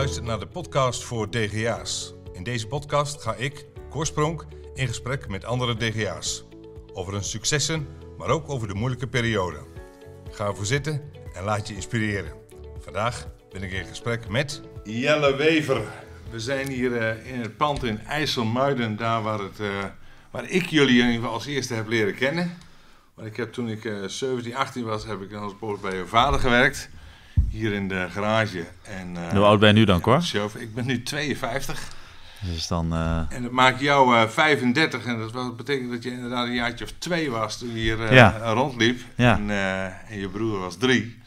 luistert naar de podcast voor DGA's. In deze podcast ga ik, Korspronk, in gesprek met andere DGA's. Over hun successen, maar ook over de moeilijke periode. Ga ervoor zitten en laat je inspireren. Vandaag ben ik in gesprek met... Jelle Wever. We zijn hier eh, in het pand in IJsselmuiden, daar waar, het, eh, waar ik jullie als eerste heb leren kennen. Want ik heb toen ik 17, eh, 18 was, heb ik als boos bij je vader gewerkt hier in de garage. En, eh, Hoe oud ben je nu dan, Cor? Ik ben nu 52. Dus dan, eh, En dat maakt jou 35 eh, en dat, betekent dat je inderdaad een jaartje of twee was toen je hier rondliep. En, en, je broer was drie.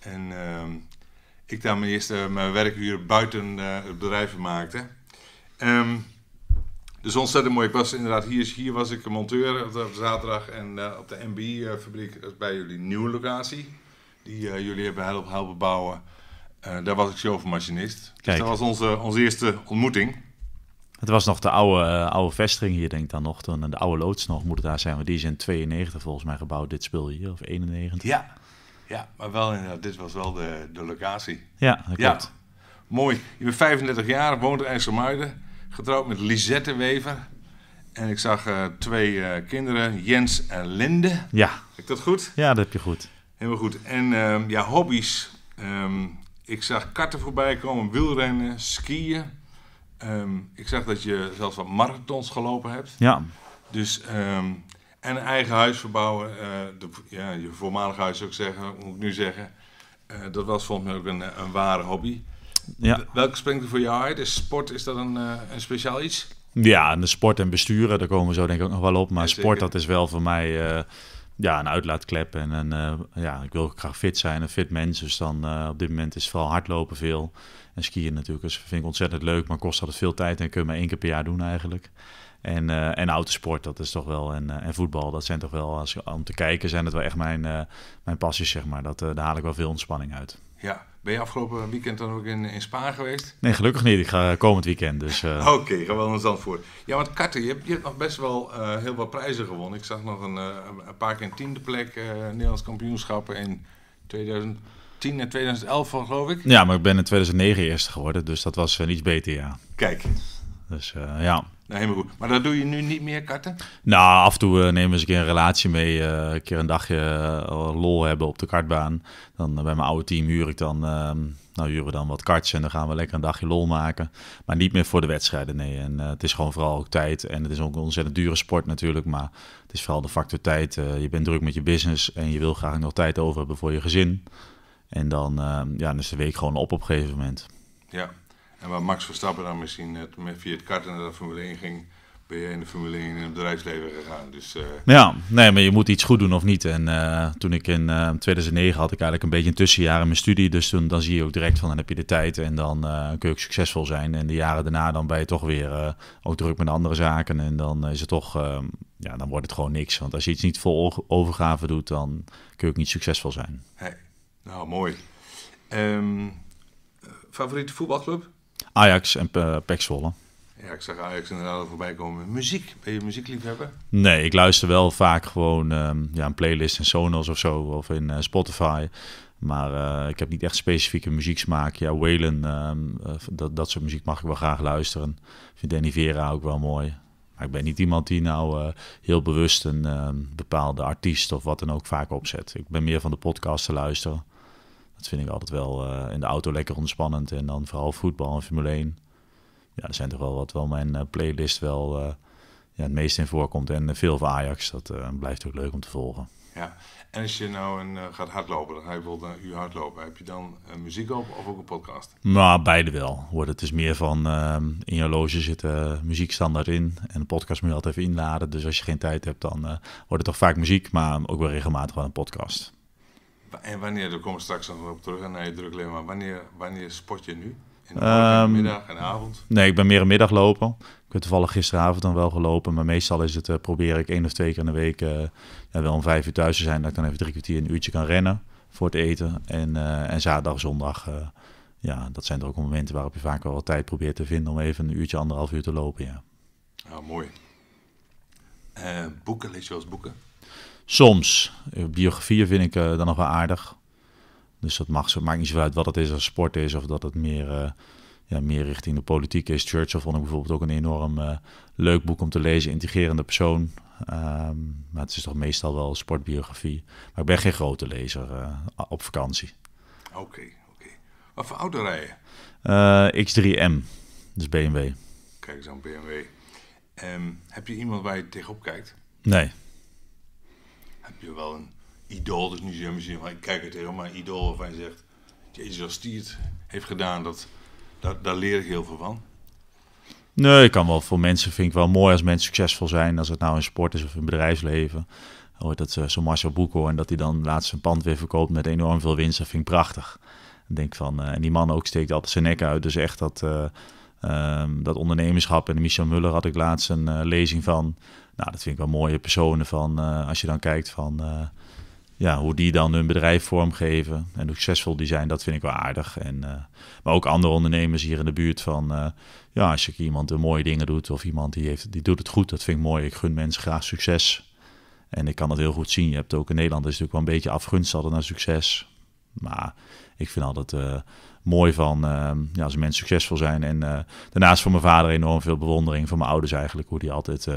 En ehm, ik daar mijn eerste mijn werkuur buiten het bedrijf maakte. dus ontzettend mooi. Ik was inderdaad hier, hier was ik monteur op, zaterdag en op de MB-fabriek, bij jullie nieuwe locatie die eh, jullie hebben helpen bouwen. Uh, daar was ik machinist. Dus dat was onze, onze eerste ontmoeting. Het was nog de oude, eh, oude vestiging hier, denk ik dan nog. Toen, de oude loods nog moet daar zijn. Want die is in 92 volgens mij gebouwd, dit spul hier. Of 91. Ja, ja maar wel inderdaad. Dit was wel de, de locatie. Ja, dat klopt. Mooi. Je bent 35 jaar, woont in IJsselmuiden. Getrouwd met Lisette Wever. En ik zag twee kinderen, Jens en Linde. Ja. Heb ik dat goed? Ja, dat heb je goed. Helemaal goed. En ehm, ja, hobby's. Ehm, ik zag karten voorbij komen, wielrennen, skiën. Ehm, ik zag dat je zelfs wat marathons gelopen hebt. Ja. Dus, en eigen huis verbouwen. Eh, de, ja, je voormalig huis ook zeggen, moet ik nu zeggen. Eh, dat was volgens mij ook een, een ware hobby. Ja. Welke springt er voor jou uit? Is sport, is dat een, eh, een speciaal iets? Ja, en de sport en besturen, daar komen we zo denk ik ook nog wel op. Maar sport, dat is wel voor mij... Ja, een uitlaatklep. En een, eh, ja, ik wil graag fit zijn, een fit mens. Dus dan eh, op dit moment is vooral hardlopen veel. En skiën natuurlijk. Dus dat vind ik ontzettend leuk, maar kost altijd veel tijd. En kun je maar één keer per jaar doen eigenlijk. En, uh, en autosport, dat is toch wel. En, en voetbal, dat zijn toch wel. Als, om te kijken, zijn dat wel echt mijn, mijn passies, zeg maar. Dat, daar haal ik wel veel ontspanning uit. Ja. Ben je afgelopen weekend dan ook in, in Spa geweest? Nee, gelukkig niet. Ik ga komend weekend. Dus, uh... Oké, okay, dan voor. voor. Ja, want Katten, je hebt, je hebt nog best wel eh, heel wat prijzen gewonnen. Ik zag nog een, eh, een paar keer een tiende plek Nederlands kampioenschappen in 2010 en 2011, geloof ik. Ja, maar ik ben in 2009 eerste geworden, dus dat was een iets beter, ja. Kijk. Dus ja. Nou, helemaal goed. Maar dat doe je nu niet meer, karten. Nou, af en toe eh, nemen we eens een keer een relatie mee. Eh, een keer een dagje eh, lol hebben op de kartbaan. Dan bij mijn oude team huur ik dan... Ehm, nou, huren we dan wat karts en dan gaan we lekker een dagje lol maken. Maar niet meer voor de wedstrijden, nee. En het is gewoon vooral ook tijd. En het is ook een ontzettend dure sport natuurlijk. Maar het is vooral de factor tijd. je bent druk met je business en je wil graag nog tijd over hebben voor je gezin. En dan, ehm, ja, dan is de week gewoon op op een gegeven moment. Ja, en waar Max Verstappen dan misschien met, via het karten naar de Formule 1 ging, ben je in de Formule 1 in het bedrijfsleven gegaan. Dus, eh, Ja, nee, maar je moet iets goed doen of niet. En eh, toen ik in 2009 eh, had ik eigenlijk een beetje een tussenjaar in mijn studie. Dus toen dan zie je ook direct van, dan heb je de tijd en dan kun je ook succesvol zijn. En de jaren daarna dan ben je toch weer ook druk met andere zaken. En dan is het toch, ehm, ja, dan wordt het gewoon niks. Want als je iets niet vol overgave doet, dan kun je ook niet succesvol zijn. Hey. Nou, mooi. Ehm, favoriete voetbalclub? Ajax en uh, Ja, ik zag Ajax inderdaad voorbij komen. Muziek, ben je muziekliefhebber? Nee, ik luister wel vaak gewoon ehm, ja, een playlist in Sonos of zo, of in eh, Spotify. Maar eh, ik heb niet echt specifieke muzieksmaak. Ja, Whalen, ehm, eh, dat, dat soort muziek mag ik wel graag luisteren. Ik vind Danny Vera ook wel mooi. Maar ik ben niet iemand die nou heel bewust een ehm, bepaalde artiest of wat dan ook vaak opzet. Ik ben meer van de podcast te luisteren. Dat vind ik altijd wel eh, in de auto lekker ontspannend. En dan vooral voetbal en Formule 1. Ja, er zijn toch wel wat wel mijn eh, playlist wel eh, ja, het meest in voorkomt. En veel van Ajax. Dat blijft ook leuk om te volgen. Ja, en als je nou een, gaat hardlopen, dan ga je bijvoorbeeld een uur hardlopen. Heb je dan muziek op of ook een podcast? Nou, beide wel. Hoor, het is meer van ehm, in je loge zit muziek standaard in. En de podcast moet je altijd even inladen. Dus als je geen tijd hebt, dan wordt het toch vaak muziek, maar ook wel regelmatig wel een podcast. En wanneer, daar komen we straks nog op terug naar je druk maar wanneer, wanneer je nu? In de um, middag en avond? Nee, ik ben meer een lopen. Ik heb toevallig gisteravond dan wel gelopen, maar meestal is het, uh, probeer ik één of twee keer in de week eh, ja, wel om vijf uur thuis te zijn, dat ik dan even drie kwartier, een uurtje kan rennen voor het eten. En, eh, en zaterdag, zondag, ja, dat zijn er ook momenten waarop je vaak wel wat tijd probeert te vinden om even een uurtje, anderhalf uur te lopen, ja. Nou, mooi. boeken, lees je wel eens boeken? Soms. Biografieën vind ik eh, dan nog wel aardig. Dus dat mag, maakt niet zo uit wat het is als sport is of dat het meer, eh, ja, meer richting de politiek is. Churchill vond ik bijvoorbeeld ook een enorm eh, leuk boek om te lezen. Intrigerende persoon. Ehm, maar het is toch meestal wel sportbiografie. Maar ik ben geen grote lezer op vakantie. Oké, oké. Wat voor auto rijden? Uh, X3M, dus BMW. Kijk eens aan BMW. Ehm, heb je iemand waar je tegenop kijkt? Nee heb je wel een idool, dus nu zo'n misschien, maar ik kijk het tegen, maar een idool waarvan je zegt, jezus, als die het heeft gedaan, dat, dat, daar leer ik heel veel van. Nee, ik kan wel voor mensen, vind ik wel mooi als mensen succesvol zijn, als het nou in sport is of in bedrijfsleven. hoort dat uh, zo'n Marcel Boeko en dat hij dan laatst zijn pand weer verkoopt met enorm veel winst, dat vind ik prachtig. Ik denk van, eh, en die man ook steekt altijd zijn nek uit, dus echt dat... Eh, ehm, dat ondernemerschap en Michel Muller had ik laatst een lezing van. Nou, dat vind ik wel mooie personen van, eh, als je dan kijkt van eh, ja, hoe die dan hun bedrijf vormgeven en succesvol die zijn, dat vind ik wel aardig. En, eh, maar ook andere ondernemers hier in de buurt van, ja, als je iemand de mooie dingen doet of iemand die, heeft, die doet het goed, dat vind ik mooi. Ik gun mensen graag succes. En ik kan dat heel goed zien. Je hebt ook in Nederland is natuurlijk wel een beetje afgunst altijd naar succes. Maar ik vind altijd mooi van ja, als mensen succesvol zijn. En daarnaast voor mijn vader enorm veel bewondering. Voor mijn ouders eigenlijk, hoe die altijd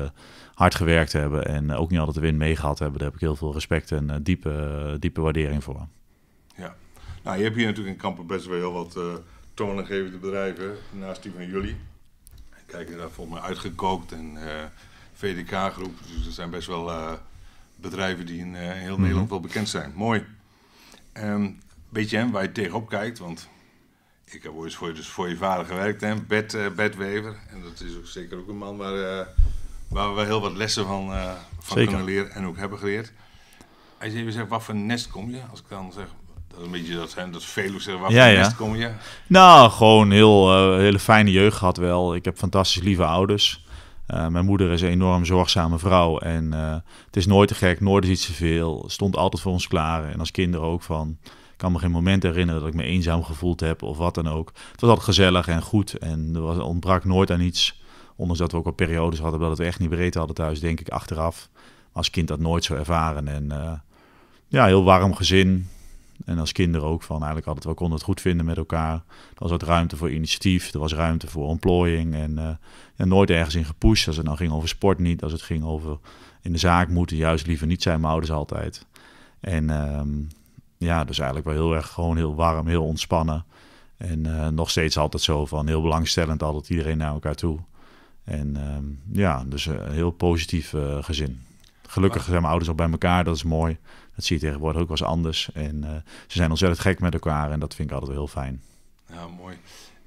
hard gewerkt hebben en eh, ook niet altijd de win meegehad hebben. Daar heb ik heel veel respect en eh, diepe, eh, diepe waardering voor. Ja, nou je hebt hier natuurlijk in Kampen best wel heel wat uh, bedrijven naast die van jullie. Kijk, daar volgens mij uitgekookt en VDK-groep. Dus er zijn best wel bedrijven die in heel mhm. Nederland wel bekend zijn. Mooi. Ehm, weet je, hem waar je tegenop kijkt, want ik heb ooit voor je, dus voor je vader gewerkt, hè? Bed, bedwever. En dat is ook zeker ook een man waar, Waar we heel wat lessen van, uh, van kunnen leren en ook hebben geleerd. Als je even zegt, wat voor nest kom je? Als ik dan zeg, dat is een beetje dat zijn, dat Veluwe zeggen, wat voor nest kom je? Nou, gewoon heel uh, hele fijne jeugd gehad wel. Ik heb fantastisch lieve ouders. Eh, mijn moeder is een enorm zorgzame vrouw en het is nooit te gek, nooit is iets te veel. Stond altijd voor ons klaar en als kinderen ook van... Ik kan me geen moment herinneren dat ik me eenzaam gevoeld heb of wat dan ook. Het was altijd gezellig en goed en er was, ontbrak nooit aan iets. Ondanks dat we ook wel periodes hadden dat we echt niet breed hadden thuis, denk ik achteraf. Als kind dat nooit zo ervaren. En eh, ja, heel warm gezin. En als kinderen ook van eigenlijk altijd, we konden het goed vinden met elkaar. Er was wat ruimte voor initiatief, er was ruimte voor ontplooiing. En, eh, nooit ergens in gepusht. Als het nou ging over sport niet, als het ging over in de zaak moeten, juist liever niet zijn mijn ouders altijd. En ehm, ja, dus eigenlijk wel heel erg gewoon heel warm, heel ontspannen. En eh, nog steeds altijd zo van heel belangstellend altijd iedereen naar elkaar toe. En ehm, ja, dus eh, een heel positief eh, gezin. Gelukkig zijn mijn ouders ook bij elkaar, dat is mooi. Dat zie je tegenwoordig ook wel eens anders. En eh, ze zijn ontzettend gek met elkaar en dat vind ik altijd wel heel fijn. Ja, mooi.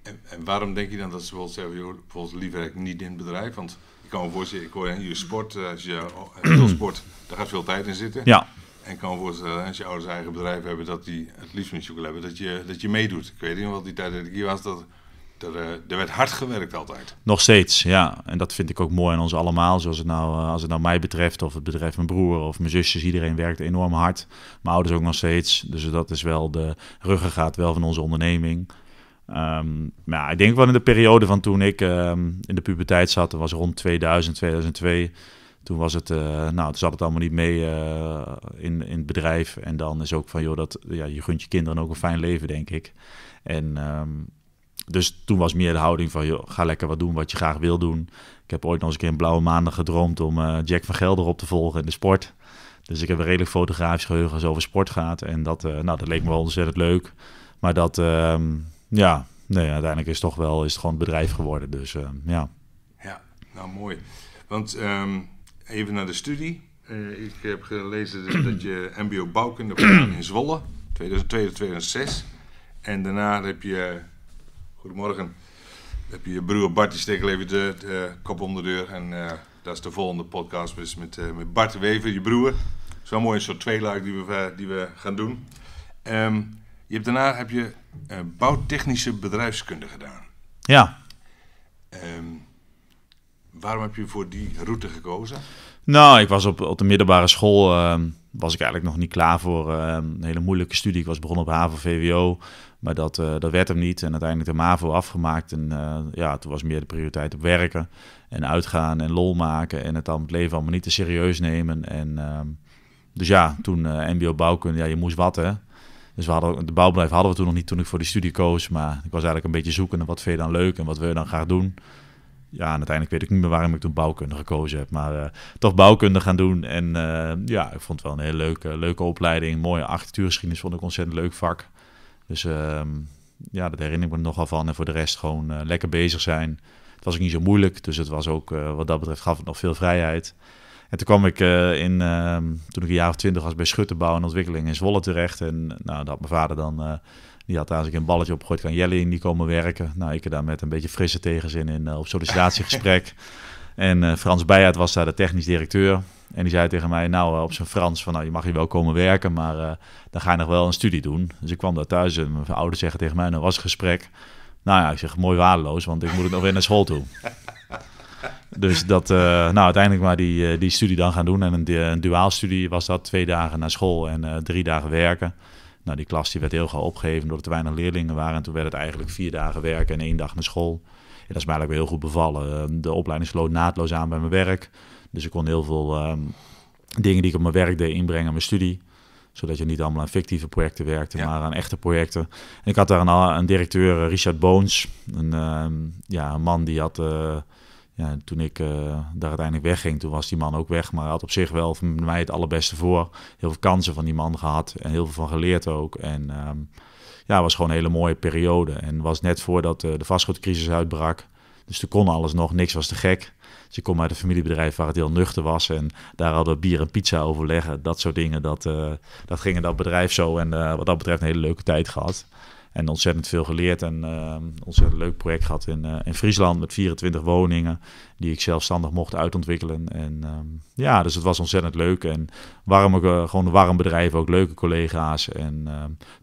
En, en waarom denk je dan dat ze wel zeggen, bijvoorbeeld liever niet in het bedrijf? Want ik kan me voorstellen, ik hoor je sport, als je veel sport, daar gaat veel tijd in zitten. Ja. En ik kan me voorstellen, als je ouders eigen bedrijf hebben, dat die het liefst met je hebben, dat je, dat je meedoet. Ik weet niet, wat die tijd dat ik hier was, dat er, eh, er, werd hard gewerkt altijd. Nog steeds, ja. En dat vind ik ook mooi aan ons allemaal. Zoals het nou, eh, als het nou mij betreft, of het betreft mijn broer of mijn zusjes. Iedereen werkt enorm hard. Mijn ouders ook nog steeds. Dus dat is wel de ruggengraat wel van onze onderneming. Um, maar ja, ik denk wel in de periode van toen ik ehm, in de puberteit zat. Dat was rond 2000, 2002. Toen was het, eh, nou, toen zat het allemaal niet mee in, in het bedrijf. En dan is ook van, joh, dat, ja, je gunt je kinderen ook een fijn leven, denk ik. En ehm, dus toen was meer de houding van, joh, ga lekker wat doen wat je graag wil doen. Ik heb ooit nog eens een keer in blauwe maandag gedroomd om eh, Jack van Gelder op te volgen in de sport. Dus ik heb een redelijk fotografisch geheugen als over sport gaat. En dat, eh, nou, dat leek me wel ontzettend leuk. Maar dat, ehm, ja, nee, uiteindelijk is, toch wel, is het gewoon het bedrijf geworden. Dus eh, ja. Ja, nou mooi. Want ehm, even naar de studie. ik heb gelezen dus dat je mbo bouwkunde in Zwolle, 2002 2006. En daarna heb je Goedemorgen. Heb je broer Bart, die al even de, kop onder de deur. En eh, dat is de volgende podcast dus met, eh, met Bart Wever, je broer. Zo mooi een soort tweeluik die we, eh, die we gaan doen. Ehm, je hebt daarna heb je bouwtechnische bedrijfskunde gedaan. Ja. Ehm, waarom heb je voor die route gekozen? Nou, ik was op, op de middelbare school ehm, was ik eigenlijk nog niet klaar voor een hele moeilijke studie. Ik was begonnen op HAVO VWO. Maar dat, eh, dat werd hem niet. En uiteindelijk de MAVO afgemaakt. En eh, ja, toen was meer de prioriteit op werken. En uitgaan en lol maken. En het dan het leven allemaal niet te serieus nemen. En, ehm, dus ja, toen eh, MBO bouwkunde, ja, je moest wat hè. Dus we hadden, de bouwblijf hadden we toen nog niet toen ik voor die studie koos. Maar ik was eigenlijk een beetje zoekende. Wat vind je dan leuk en wat wil je dan graag doen? Ja, en uiteindelijk weet ik niet meer waarom ik toen bouwkunde gekozen heb. Maar toch bouwkunde gaan doen. En ja, ik vond het wel een hele leuke, leuke opleiding. Mooie architectuurgeschiedenis vond ik een ontzettend leuk vak. Dus ehm, ja, dat herinner ik me nogal van. En voor de rest gewoon eh, lekker bezig zijn. Het was ook niet zo moeilijk, dus het was ook eh, wat dat betreft gaf het nog veel vrijheid. En toen kwam ik eh, in, uh, toen ik een jaar of twintig was bij Schutterbouw en Ontwikkeling in Zwolle terecht. En nou, dat had mijn vader dan, uh, die had daar ik een balletje opgegooid, kan Jelle in die komen werken. Nou, ik er daar met een beetje frisse tegenzin in op sollicitatiegesprek. en Frans Beijert was daar de technisch directeur. En die zei tegen mij, nou eh, op zijn Frans, van nou je mag hier wel komen werken, maar eh, dan ga je nog wel een studie doen. Dus ik kwam daar thuis en mijn ouders zeggen tegen mij, nou was een gesprek. Nou ja, ik zeg mooi waardeloos, want ik moet het nog weer naar school toe. Dus dat, eh, nou uiteindelijk maar die, die studie dan gaan doen. En een, een duaalstudie was dat, twee dagen naar school en drie dagen werken. Nou, die klas die werd heel gauw opgegeven doordat er weinig leerlingen waren. En toen werd het eigenlijk vier dagen werken en één dag naar school. En dat is mij eigenlijk heel goed bevallen. De opleiding sloot naadloos aan bij mijn werk. Dus ik kon heel veel ehm, dingen die ik op mijn werk deed inbrengen aan mijn studie zodat je niet allemaal aan fictieve projecten werkte, maar aan echte projecten. En ik had daar een, een directeur, eh, Richard Boons, een, ehm, ja, een man die had, eh, ja, toen ik eh, daar uiteindelijk wegging, toen was die man ook weg, maar had op zich wel voor mij het allerbeste voor. Heel veel kansen van die man gehad en heel veel van geleerd ook. En um, ja, was gewoon een hele mooie periode. En was net voordat de vastgoedcrisis uitbrak, dus toen kon alles nog, niks was te gek. Dus ik kom uit een familiebedrijf waar het heel nuchter was. En daar hadden we bier en pizza overleggen. Dat soort dingen. Dat, eh, dat ging in dat bedrijf zo. En eh, wat dat betreft een hele leuke tijd gehad. En ontzettend veel geleerd en uh, ontzettend leuk project gehad in, in Friesland met 24 woningen die ik zelfstandig mocht uitontwikkelen. En ehm, ja, dus het was ontzettend leuk en warm, gewoon een warm bedrijf, ook leuke collega's en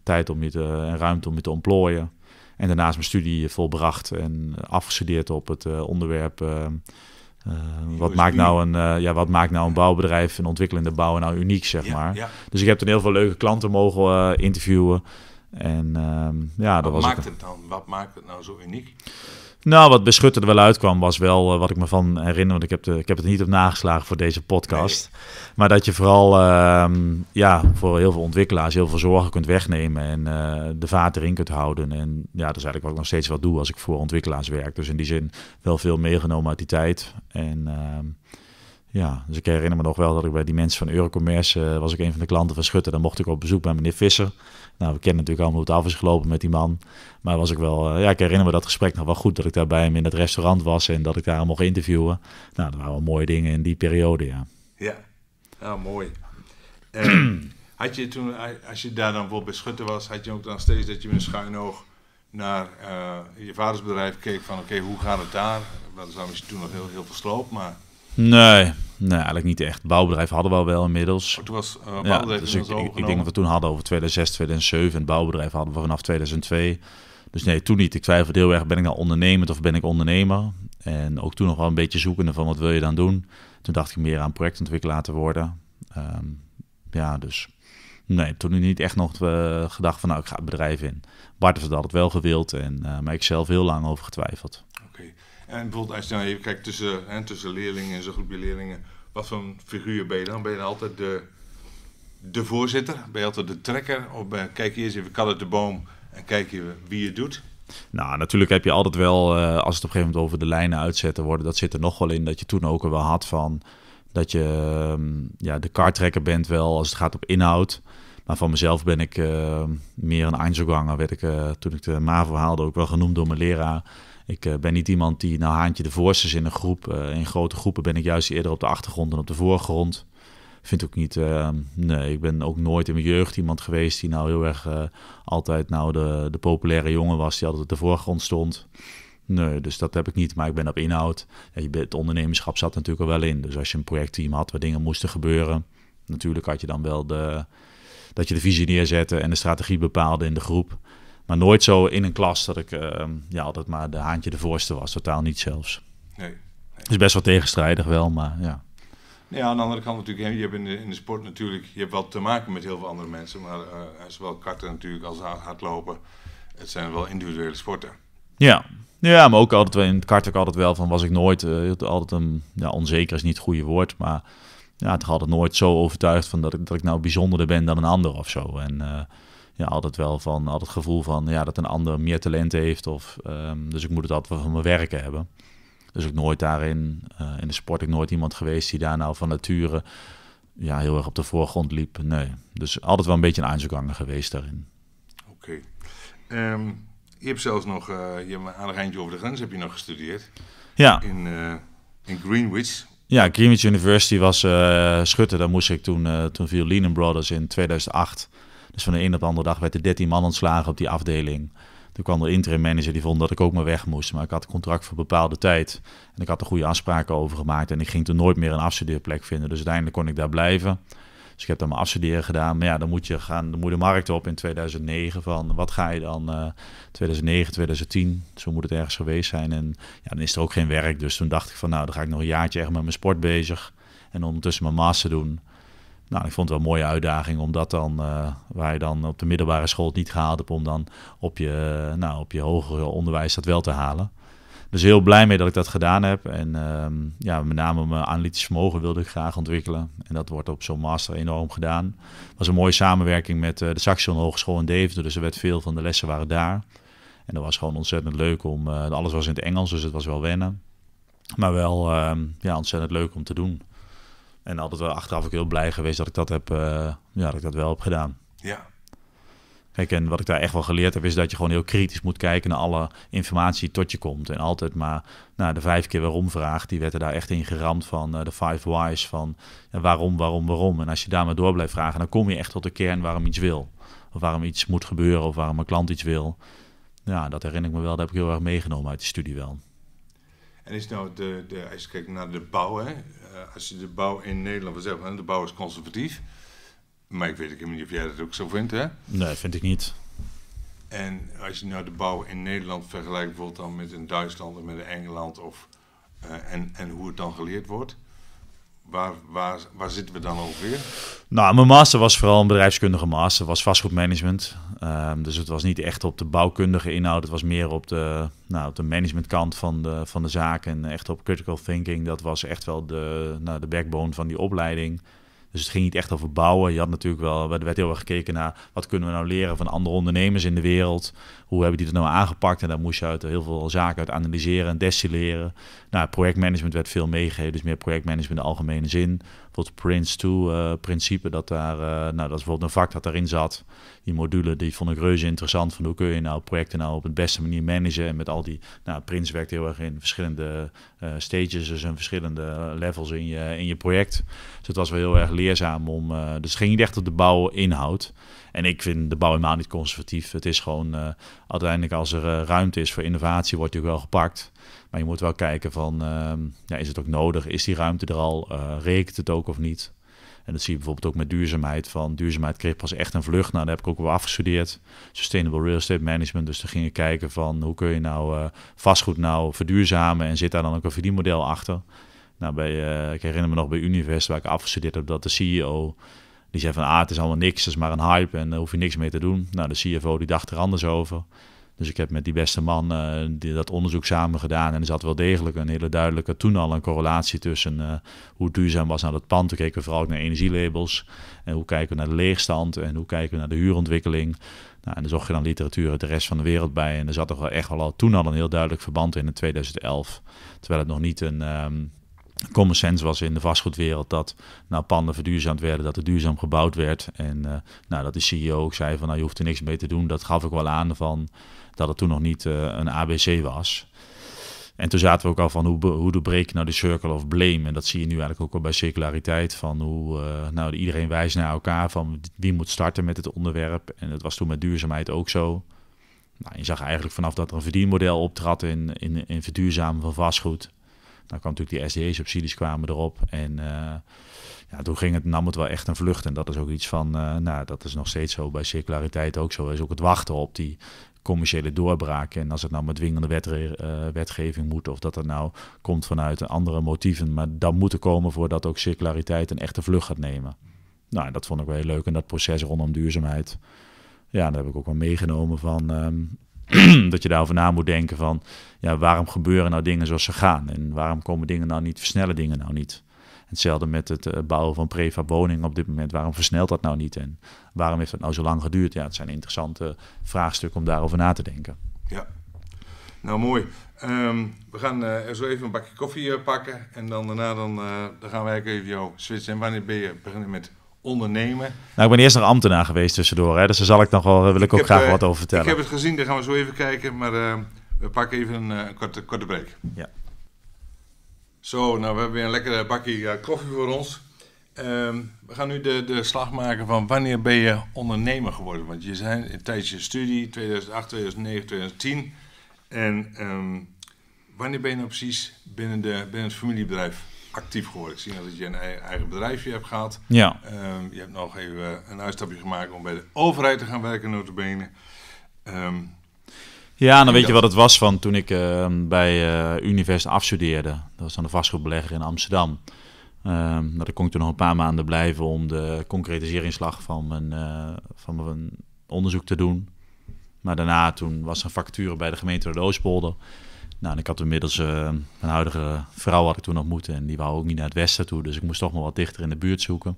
tijd om je te, en ruimte om je te ontplooien. En daarnaast mijn studie volbracht en afgestudeerd op het onderwerp ehm, wat, maakt nou een, eh, ja, wat maakt nou een bouwbedrijf, een ontwikkelende bouw nou uniek, zeg maar. Dus ik heb toen heel veel leuke klanten mogen eh, interviewen. En ehm, ja, wat dat was maakt het, dan? Wat maakt het nou zo uniek? Nou, wat beschutterd wel uitkwam, was wel eh, wat ik me van herinner. Want ik heb, de, ik heb het niet op nageslagen voor deze podcast. Maar dat je vooral ehm, ja, voor heel veel ontwikkelaars heel veel zorgen kunt wegnemen. En eh, de vaat erin kunt houden. En ja, dat is eigenlijk wat ik nog steeds wel doe als ik voor ontwikkelaars werk. Dus in die zin wel veel meegenomen uit die tijd. En ehm, ja, dus ik herinner me nog wel dat ik bij die mensen van Eurocommerce eh, was ik een van de klanten van Schutter. Dan mocht ik op bezoek bij meneer Visser. Nou, we kennen natuurlijk allemaal hoe het af is gelopen met die man. Maar was ik wel, eh, ja, ik herinner me dat gesprek nog wel goed. Dat ik daar bij hem in het restaurant was en dat ik daar hem mocht interviewen. Nou, dat waren wel mooie dingen in die periode, ja. Ja, ja mooi. had je toen, als je daar dan bijvoorbeeld bij Schutter was, had je ook dan steeds dat je met een schuin oog naar eh, je vaders bedrijf keek van oké, hoe gaat het daar? Dat is namelijk toen nog heel, heel veel maar... Nee, Nee, eigenlijk niet echt. Bouwbedrijven hadden we al wel inmiddels. Oh, toen was uh, ja, dus ik, ik, denk dat we toen hadden over 2006, 2007. En bouwbedrijf hadden we vanaf 2002. Dus nee, toen niet. Ik twijfelde heel erg, ben ik nou ondernemend of ben ik ondernemer? En ook toen nog wel een beetje zoekende van wat wil je dan doen? Toen dacht ik meer aan projectontwikkelaar te worden. Ehm, ja, dus nee, toen niet echt nog eh, gedacht van nou, ik ga het bedrijf in. Bart heeft dat altijd wel gewild, en, uh, maar ik zelf heel lang over getwijfeld. En bijvoorbeeld als je nou even kijkt tussen, hè, tussen leerlingen en zo'n groepje leerlingen, wat voor een figuur ben je dan? Ben je dan altijd de, de voorzitter? Ben je altijd de trekker? Of ben, eh, kijk je eerst even kan het de boom en kijk je wie het doet? Nou, natuurlijk heb je altijd wel, eh, als het op een gegeven moment over de lijnen uitzetten worden, dat zit er nog wel in dat je toen ook wel had van dat je ehm, ja, de kartrekker bent wel als het gaat op inhoud. Maar van mezelf ben ik eh, meer een Einzelganger, werd ik toen ik de MAVO haalde ook wel genoemd door mijn leraar. Ik eh, ben niet iemand die nou haantje de voorste is in een groep. Eh, in grote groepen ben ik juist eerder op de achtergrond dan op de voorgrond. Vind ook niet, eh, nee, ik ben ook nooit in mijn jeugd iemand geweest die nou heel erg altijd nou de, de populaire jongen was die altijd op de voorgrond stond. Nee, dus dat heb ik niet, maar ik ben op inhoud. Ja, je, het ondernemerschap zat natuurlijk al wel in. Dus als je een projectteam had waar dingen moesten gebeuren, natuurlijk had je dan wel de, dat je de visie neerzette en de strategie bepaalde in de groep. Maar nooit zo in een klas dat ik ehm, ja, altijd maar de haantje de voorste was. Totaal niet zelfs. Nee. Het Is best wel tegenstrijdig wel, maar ja. Ja, aan de andere kant natuurlijk, je hebt in de, in de sport natuurlijk, je hebt wel te maken met heel veel andere mensen. Maar zowel eh, karten natuurlijk als hardlopen, het zijn wel individuele sporten. Ja, ja, maar ook altijd in het kart ook altijd wel van was ik nooit eh, altijd een ja, onzeker is niet het goede woord, maar ja, het had het nooit zo overtuigd van dat ik dat ik nou bijzonderder ben dan een ander of zo. En eh, ja, altijd wel van, altijd het gevoel van ja, dat een ander meer talent heeft. Of, ehm, dus ik moet het altijd van mijn werken hebben. Dus ook nooit daarin, eh, in de sport, ik nooit iemand geweest die daar nou van nature ja, heel erg op de voorgrond liep. Nee, dus altijd wel een beetje een Einzelganger geweest daarin. Oké. Ehm, je hebt zelfs nog, uh, je hebt een aardig eindje over de grens heb je nog gestudeerd. Ja. In, eh, in Greenwich. Ja, Greenwich University was Schutter. Daar moest ik toen, toen Violinen Brothers in 2008 dus van de een op de andere dag werd er 13 man ontslagen op die afdeling. Toen kwam de interim manager die vond dat ik ook maar weg moest. Maar ik had een contract voor een bepaalde tijd. En ik had er goede afspraken over gemaakt. En ik ging toen nooit meer een afstudeerplek vinden. Dus uiteindelijk kon ik daar blijven. Dus ik heb dan mijn afstuderen gedaan. Maar ja, dan moet je gaan, dan moet de markt op in 2009. Van wat ga je dan? 2009, eh, 2010. Zo moet het ergens geweest zijn. En ja, dan is er ook geen werk. Dus toen dacht ik van nou, dan ga ik nog een jaartje echt met mijn sport bezig. En ondertussen mijn master doen. Nou, ik vond het wel een mooie uitdaging om dat dan, eh, waar je dan op de middelbare school het niet gehaald hebt, om dan op je, eh, nou, op je hoger onderwijs dat wel te halen. Dus heel blij mee dat ik dat gedaan heb. En ehm, ja, met name mijn analytisch vermogen wilde ik graag ontwikkelen. En dat wordt op zo'n master enorm gedaan. Het was een mooie samenwerking met eh, de Saxion Hogeschool in Deventer. Dus er werd veel van de lessen waren daar. En dat was gewoon ontzettend leuk om. alles was in het Engels, dus het was wel wennen. Maar wel ehm, ja, ontzettend leuk om te doen. En altijd wel achteraf ook heel blij geweest dat ik dat, heb, eh, ja, dat ik dat wel heb gedaan. Ja. Kijk, en wat ik daar echt wel geleerd heb, is dat je gewoon heel kritisch moet kijken naar alle informatie tot je komt. En altijd maar nou, de vijf keer waarom vraagt, die werd er daar echt in geramd van eh, de five whys van waarom, waarom, waarom. En als je daar maar door blijft vragen, dan kom je echt tot de kern waarom iets wil. Of waarom iets moet gebeuren, of waarom een klant iets wil. Ja, dat herinner ik me wel, dat heb ik heel erg meegenomen uit de studie wel. En is nou de, de, als je kijkt naar de bouw, hè, eh, als je de bouw in Nederland wil zeggen, de bouw is conservatief. Maar ik weet ik niet of jij dat ook zo vindt, hè? Nee, vind ik niet. En als je nou de bouw in Nederland vergelijkt, bijvoorbeeld dan met een Duitsland of met een Engeland, of, eh, en, en hoe het dan geleerd wordt, waar, waar, waar zitten we dan ongeveer? Nou, mijn master was vooral een bedrijfskundige master, was vastgoedmanagement. Um, dus het was niet echt op de bouwkundige inhoud, het was meer op de, nou, op de managementkant van de, van de zaak. En echt op critical thinking, dat was echt wel de, nou, de backbone van die opleiding. Dus het ging niet echt over bouwen. Je had natuurlijk wel, er werd heel erg gekeken naar wat kunnen we nou leren van andere ondernemers in de wereld. Hoe hebben die dat nou aangepakt? En daar moest je uit heel veel zaken uit analyseren en destilleren. Nou, projectmanagement werd veel meegegeven, dus meer projectmanagement in de algemene zin tot Prince 2 eh, principe. Dat daar, eh, nou, dat is bijvoorbeeld een vak dat daarin zat. Die module die vond ik reuze interessant. Van hoe kun je nou projecten nou op de beste manier managen. En met al die, nou, Prince werkt heel erg in verschillende eh, stages. en verschillende levels in je, in je project. Dus het was wel heel erg leerzaam om, dus het ging niet echt op de bouw inhoud. En ik vind de bouw helemaal niet conservatief. Het is gewoon eh, uiteindelijk als er eh, ruimte is voor innovatie, wordt die wel gepakt. Maar je moet wel kijken van, ehm, ja, is het ook nodig? Is die ruimte er al? Eh, rekent het ook of niet? En dat zie je bijvoorbeeld ook met duurzaamheid. Van duurzaamheid kreeg pas echt een vlucht. Nou, daar heb ik ook wel afgestudeerd. Sustainable Real Estate Management. Dus toen ging je kijken van hoe kun je nou vastgoed nou verduurzamen en zit daar dan ook een verdienmodel achter? Nou, bij, ik herinner me nog bij Univest, waar ik afgestudeerd heb, dat de CEO die zei van, ah, het is allemaal niks, het is maar een hype en daar eh, hoef je niks mee te doen. Nou, de CFO die dacht er anders over. Dus ik heb met die beste man eh, dat onderzoek samen gedaan. En er zat wel degelijk een hele duidelijke, toen al een correlatie tussen eh, hoe duurzaam was nou aan het pand. Toen keken we vooral ook naar energielabels. En hoe kijken we naar de leegstand en hoe kijken we naar de huurontwikkeling. Nou, en dan zocht je dan literatuur uit de rest van de wereld bij. En er zat toch wel echt wel al toen al een heel duidelijk verband in in 2011. Terwijl het nog niet een, ehm, common sense was in de vastgoedwereld dat nou, panden verduurzaamd werden, dat er duurzaam gebouwd werd. En uh, nou, dat de CEO ook zei van nou, je hoeft er niks mee te doen. Dat gaf ik wel aan van dat het toen nog niet eh, een ABC was. En toen zaten we ook al van hoe, hoe doorbreek nou de circle of blame. En dat zie je nu eigenlijk ook al bij circulariteit. Van hoe eh, nou, iedereen wijst naar elkaar van wie moet starten met het onderwerp. En dat was toen met duurzaamheid ook zo. Nou, je zag eigenlijk vanaf dat er een verdienmodel optrad in, in, in verduurzamen van vastgoed dan kwam natuurlijk die SDE-subsidies e kwamen erop. En eh, ja, toen ging het, nam het wel echt een vlucht. En dat is ook iets van, eh, nou, dat is nog steeds zo bij circulariteit ook zo. Is ook het wachten op die commerciële doorbraken. En als het nou met dwingende eh, wetgeving moet, of dat het nou komt vanuit andere motieven. Maar dat moet er komen voordat ook circulariteit een echte vlucht gaat nemen. Nou, dat vond ik wel heel leuk. En dat proces rondom duurzaamheid, ja, daar heb ik ook wel meegenomen van. Ehm, dat je daarover na moet denken van, ja, waarom gebeuren nou dingen zoals ze gaan? En waarom komen dingen nou niet, versnellen dingen nou niet? Hetzelfde met het eh, bouwen van prefab woningen op dit moment. Waarom versnelt dat nou niet? En waarom heeft dat nou zo lang geduurd? Ja, het zijn interessante vraagstukken om daarover na te denken. Ja, nou mooi. Ehm, we gaan uh, zo even een bakje koffie eh, pakken. En dan daarna dan, uh, dan gaan wij even jou switchen. En wanneer ben je beginnen met ondernemen. Nou, ik ben eerst nog ambtenaar geweest tussendoor, hè, dus daar zal ik nog wel, eh, wil ik, ook graag eh, wat over vertellen. Ik heb het gezien, daar gaan we zo even kijken, maar eh, we pakken even een korte, korte break. Ja. Zo, nou we hebben weer een lekkere bakje koffie voor ons. Ehm, we gaan nu de, de slag maken van wanneer ben je ondernemer geworden? Want je zijn tijdens je studie, 2008, 2009, 2010. En ehm, wanneer ben je nou precies binnen, de, binnen het familiebedrijf actief geworden. Ik zie dat je een eigen bedrijfje hebt gehad. Ja. Ehm, je hebt nog even eh, een uitstapje gemaakt om bij de overheid te gaan werken, notabene. Um, ja, dan weet je wat het was van toen ik ehm, bij uh, Univest afstudeerde. Dat was dan de vastgoedbelegger in Amsterdam. Um, nou, daar kon ik toen nog een paar maanden blijven om de concretiseringslag van mijn, eh, van mijn onderzoek te doen. Maar daarna toen was een vacature bij de gemeente Roospolder. Nou, en ik had inmiddels uh, mijn huidige vrouw had ik toen ontmoet en die wou ook niet naar het westen toe. Dus ik moest toch maar wat dichter in de buurt zoeken.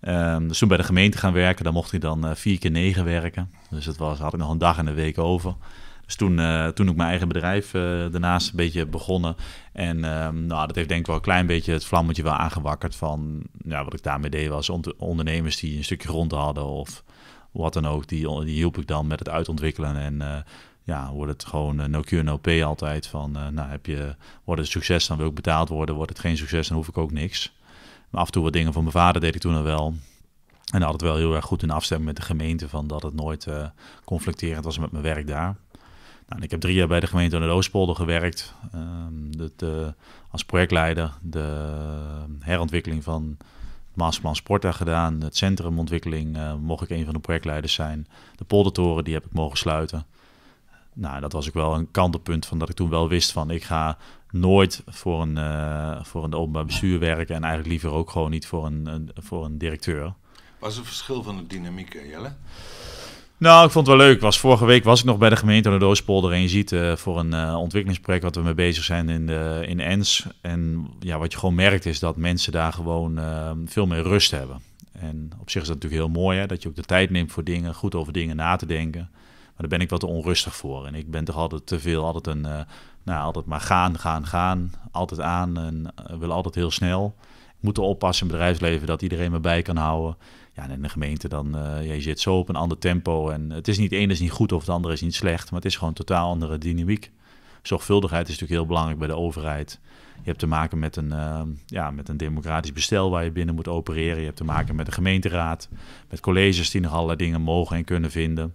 Um, dus toen bij de gemeente gaan werken, daar mocht ik dan eh, vier keer negen werken. Dus dat was, had ik nog een dag en een week over. Dus toen, uh, toen ik mijn eigen bedrijf daarnaast een beetje begonnen. En ehm, nou, dat heeft denk ik wel een klein beetje het vlammetje wel aangewakkerd van... Ja, wat ik daarmee deed was ondernemers die een stukje grond hadden of wat dan ook. Die, die hielp ik dan met het uitontwikkelen en ja, wordt het gewoon uh, no cure, no pay altijd. Van, eh, nou, heb je, wordt het succes, dan wil ik betaald worden. Wordt het geen succes, dan hoef ik ook niks. Maar af en toe wat dingen van mijn vader deed ik toen al wel. En had het wel heel erg goed in afstemming met de gemeente... van dat het nooit uh, conflicterend was met mijn werk daar. Nou, ik heb drie jaar bij de gemeente van de Oostpolder gewerkt. Ehm, als projectleider de herontwikkeling van Maasplan Maasplan Sporta gedaan. Het centrumontwikkeling mocht ik een van de projectleiders zijn. De poldertoren die heb ik mogen sluiten nou, dat was ook wel een kantelpunt van dat ik toen wel wist van ik ga nooit voor een, uh, voor een openbaar bestuur werken en eigenlijk liever ook gewoon niet voor een, voor een directeur. Was het verschil van de dynamiek, eh, Jelle? Nou, ik vond het wel leuk. Was, vorige week was ik nog bij de gemeente aan de en je ziet eh, voor een ontwikkelingsproject wat we mee bezig zijn in, de, in ENS. En ja, wat je gewoon merkt is dat mensen daar gewoon ehm, veel meer rust hebben. En op zich is dat natuurlijk heel mooi, hè, dat je ook de tijd neemt voor dingen, goed over dingen na te denken daar ben ik wat onrustig voor. En ik ben toch altijd te veel, altijd, een, eh, nou, altijd maar gaan, gaan, gaan. Altijd aan en eh, wil altijd heel snel. Ik moet oppassen in het bedrijfsleven dat iedereen me bij kan houden. Ja, en in de gemeente dan, eh, je zit zo op een ander tempo. En het is niet één is niet goed of het andere is niet slecht, maar het is gewoon een totaal andere dynamiek. Zorgvuldigheid is natuurlijk heel belangrijk bij de overheid. Je hebt te maken met een, ja, met een democratisch bestel waar je binnen moet opereren. Je hebt te maken met de gemeenteraad, met colleges die nog allerlei dingen mogen en kunnen vinden.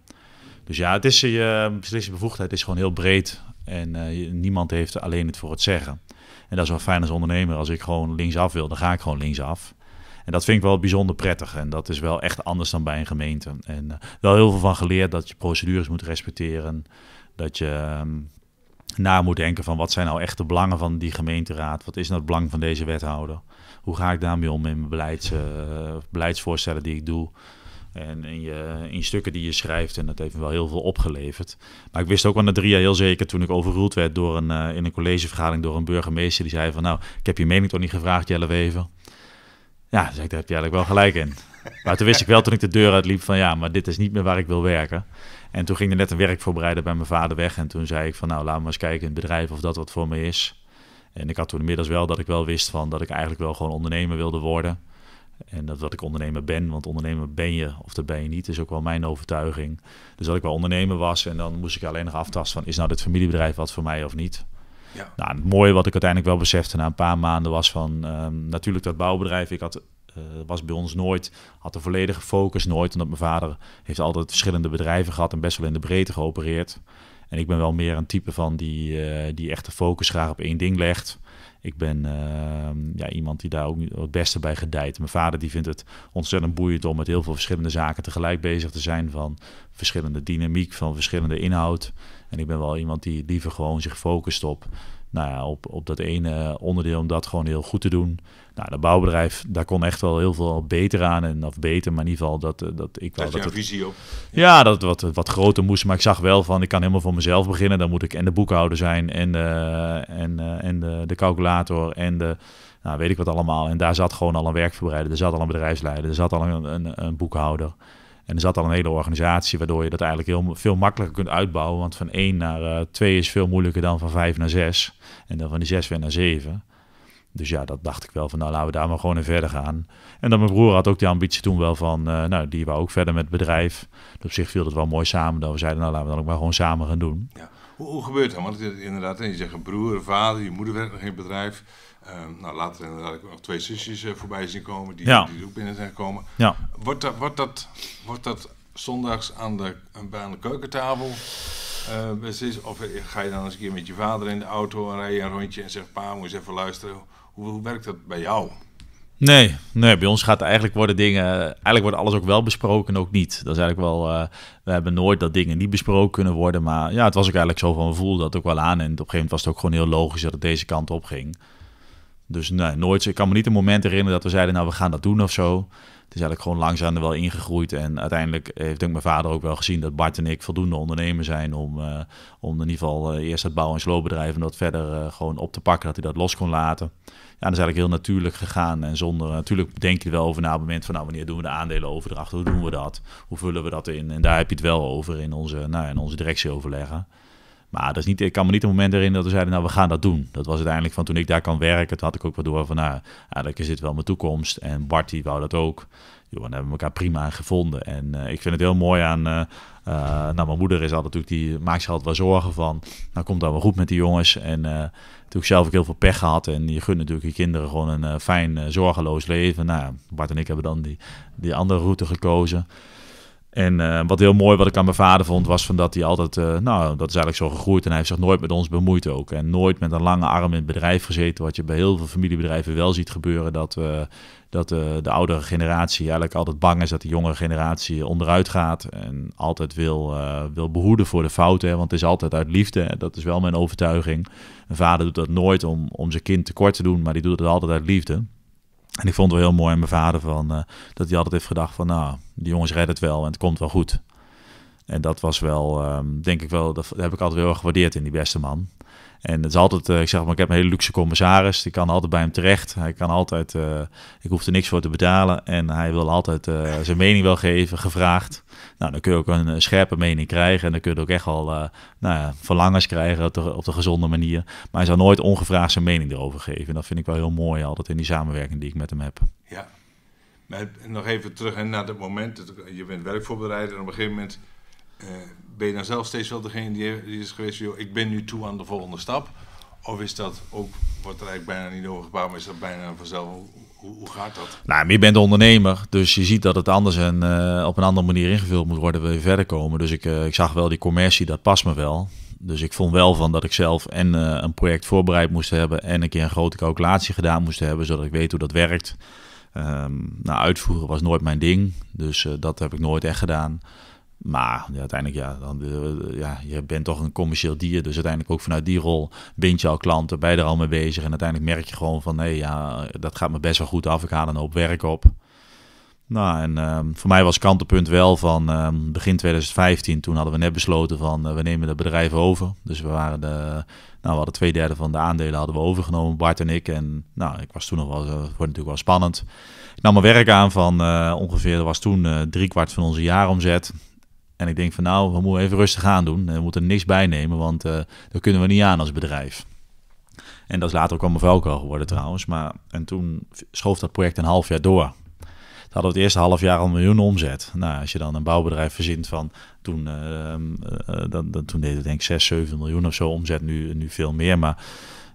Dus ja, het is, eh, je beslissingsbevoegdheid is gewoon heel breed. En eh, niemand heeft alleen het voor het zeggen. En dat is wel fijn als ondernemer. Als ik gewoon linksaf wil, dan ga ik gewoon linksaf. En dat vind ik wel bijzonder prettig. En dat is wel echt anders dan bij een gemeente. En eh, wel heel veel van geleerd dat je procedures moet respecteren. Dat je ehm, na moet denken van wat zijn nou echt de belangen van die gemeenteraad? Wat is nou het belang van deze wethouder? Hoe ga ik daarmee om in mijn beleids, beleidsvoorstellen die ik doe? En in je, in stukken die je schrijft. En dat heeft me wel heel veel opgeleverd. Maar ik wist ook aan de drie jaar heel zeker toen ik overroeld werd door een, eh, in een collegevergadering door een burgemeester. Die zei van nou, ik heb je mening toch niet gevraagd, Jelle Wever. Ja, ik, daar heb je eigenlijk wel gelijk in. Maar toen wist ik wel toen ik de deur uitliep van ja, maar dit is niet meer waar ik wil werken. En toen ging er net een werkvoorbereider bij mijn vader weg. En toen zei ik van nou, laat me eens kijken in het bedrijf of dat wat voor me is. En ik had toen inmiddels wel dat ik wel wist van dat ik eigenlijk wel gewoon ondernemer wilde worden. En dat, dat ik ondernemer ben, want ondernemer ben je of dat ben je niet, is ook wel mijn overtuiging. Dus dat ik wel ondernemer was en dan moest ik alleen nog aftasten van, is nou dit familiebedrijf wat voor mij of niet? Ja. Nou, het mooie wat ik uiteindelijk wel besefte na een paar maanden was van, ehm, natuurlijk dat bouwbedrijf, ik had eh, was bij ons nooit, had de volledige focus nooit. Omdat mijn vader heeft altijd verschillende bedrijven gehad en best wel in de breedte geopereerd. En ik ben wel meer een type van die, eh, die echt de focus graag op één ding legt. Ik ben ehm, ja, iemand die daar ook het beste bij gedijt. Mijn vader die vindt het ontzettend boeiend om met heel veel verschillende zaken tegelijk bezig te zijn. Van verschillende dynamiek, van verschillende inhoud. En ik ben wel iemand die liever gewoon zich focust op nou ja, op, op dat ene onderdeel om dat gewoon heel goed te doen. Nou, dat bouwbedrijf, daar kon echt wel heel veel beter aan. En, of beter, maar in ieder geval dat, eh, dat ik wel... Dat, dat een visie op. Ja, dat het wat, wat groter moest. Maar ik zag wel van, ik kan helemaal voor mezelf beginnen. Dan moet ik en de boekhouder zijn en de, eh, en, eh, en de, de calculator en de... Nou, weet ik wat allemaal. En daar zat gewoon al een werkverbreider, er zat al een bedrijfsleider, er zat al een, een, een boekhouder. En er zat al een hele organisatie, waardoor je dat eigenlijk heel veel makkelijker kunt uitbouwen. Want van 1 naar eh, twee 2 is veel moeilijker dan van 5 naar 6. En dan van die 6 weer naar 7. Dus ja, dat dacht ik wel van nou laten we daar maar gewoon in verder gaan. En dan mijn broer had ook die ambitie toen wel van, eh, nou die wou ook verder met het bedrijf. Dus op zich viel het wel mooi samen. Dan we zeiden nou laten we dan ook maar gewoon samen gaan doen. Ja. Hoe, hoe, gebeurt dat? Want inderdaad, je zegt een broer, een vader, je moeder werkt nog in het bedrijf. Ehm, nou, later inderdaad nog twee zusjes eh, voorbij zien komen, die, ja. ook binnen zijn gekomen. Ja. Wordt, dat, wordt, dat, wordt dat zondags aan de, aan de keukentafel eh, Of eh, ga je dan eens een keer met je vader in de auto en rij je een rondje en zeg pa, moet eens even luisteren. Hoe, hoe werkt dat bij jou? Nee, nee, bij ons gaat eigenlijk worden dingen. Eigenlijk wordt alles ook wel besproken ook niet. Dat is eigenlijk wel. we hebben nooit dat dingen niet besproken kunnen worden. Maar ja, het was ook eigenlijk zo van voelden dat ook wel aan. En op een gegeven moment was het ook gewoon heel logisch dat het deze kant op ging. Dus nee, nooit. Ik kan me niet een moment herinneren dat we zeiden, nou we gaan dat doen of zo. Het is eigenlijk gewoon langzaam er wel ingegroeid. En uiteindelijk heeft denk mijn vader ook wel gezien dat Bart en ik voldoende ondernemer zijn om, eh, om in ieder geval eh, eerst het bouw- en sloopbedrijf en dat verder eh, gewoon op te pakken, dat hij dat los kon laten. Ja, dat is eigenlijk heel natuurlijk gegaan. En zonder, natuurlijk denk je wel over na het moment van, nou wanneer doen we de aandelenoverdracht Hoe doen we dat? Hoe vullen we dat in? En daar heb je het wel over in onze, nou, in onze directieoverleggen. Maar dat is niet, ik kan me niet het moment herinneren dat we zeiden, nou, we gaan dat doen. Dat was uiteindelijk van toen ik daar kan werken, toen had ik ook wel door van, nou, eigenlijk is dit wel mijn toekomst. En Bart, die wou dat ook. Joh, hebben we elkaar prima gevonden. En eh, ik vind het heel mooi aan, eh, eh, nou, mijn moeder is altijd natuurlijk, die maakt zich altijd wel zorgen van, nou, komt dat wel goed met die jongens. En natuurlijk zelf ook heel veel pech gehad en je gunt natuurlijk je kinderen gewoon een fijn, zorgeloos leven. Nou, Bart en ik hebben dan die, die andere route gekozen. En eh, wat heel mooi wat ik aan mijn vader vond, was van dat hij altijd, eh, nou, dat is eigenlijk zo gegroeid. En hij heeft zich nooit met ons bemoeid ook. En nooit met een lange arm in het bedrijf gezeten. Wat je bij heel veel familiebedrijven wel ziet gebeuren, dat, eh, dat de oudere generatie eigenlijk altijd bang is dat de jongere generatie onderuit gaat. En altijd wil, wil behoeden voor de fouten, want het is altijd uit liefde. Dat is wel mijn overtuiging. Een vader doet dat nooit om, om zijn kind tekort te doen, maar die doet het altijd uit liefde. En ik vond het wel heel mooi aan mijn vader van, eh, dat hij altijd heeft gedacht van, nou, die jongens redden het wel en het komt wel goed. En dat was wel, ehm, denk ik wel, dat heb ik altijd heel erg gewaardeerd in die beste man. En het is altijd, eh, ik zeg maar, ik heb een hele luxe commissaris. Die kan altijd bij hem terecht. Hij kan altijd, eh, ik hoef er niks voor te betalen. En hij wil altijd eh, zijn mening wel geven, gevraagd. Nou, dan kun je ook een scherpe mening krijgen. En dan kun je ook echt wel uh, nou ja, verlangens krijgen op de, gezonde manier. Maar hij zou nooit ongevraagd zijn mening erover geven. En dat vind ik wel heel mooi altijd in die samenwerking die ik met hem heb. Ja. Maar nog even terug naar dat moment. dat Je bent werkvoorbereider en op een gegeven moment eh, ben je dan nou zelf steeds wel degene die, is geweest van, ik ben nu toe aan de volgende stap? Of is dat ook, wordt er eigenlijk bijna niet over gepraat, maar is dat bijna vanzelf? Hoe, hoe, gaat dat? Nou, je bent ondernemer, dus je ziet dat het anders en eh, op een andere manier ingevuld moet worden, wil je verder komen. Dus ik, eh, ik zag wel die commercie, dat past me wel. Dus ik vond wel van dat ik zelf en een project voorbereid moest hebben en een keer een grote calculatie gedaan moest hebben, zodat ik weet hoe dat werkt. Um, nou, uitvoeren was nooit mijn ding, dus dat heb ik nooit echt gedaan. Maar uiteindelijk, ja, dan, eh, ja, je bent toch een commercieel dier. Dus uiteindelijk ook vanuit die rol bind je al klanten, bij je er al mee bezig. En uiteindelijk merk je gewoon van, nee ja, dat gaat me best wel goed af. Ik haal een hoop werk op. Nou, en ehm, voor mij was kantelpunt wel van ehm, begin 2015. Toen hadden we net besloten van, eh, we nemen de bedrijf over. Dus we waren de, nou, we hadden twee derde van de aandelen hadden we overgenomen, Bart en ik. En nou, ik was toen nog wel, eh, wordt natuurlijk wel spannend. Ik nam mijn werk aan van ongeveer, was toen driekwart van onze jaaromzet. En ik denk van nou, we moeten even rustig aan doen. We moeten niks bijnemen, want uh, eh, dat kunnen we niet aan als bedrijf. En dat is later ook allemaal vuil geworden trouwens. Maar, en toen schoof dat project een half jaar door. Ze hadden het eerste half jaar al een miljoen omzet. Nou, als je dan een bouwbedrijf verzint van toen, uh, uh, dan, dan, toen deed het denk ik 6, 7 miljoen of zo omzet, nu, nu veel meer. Maar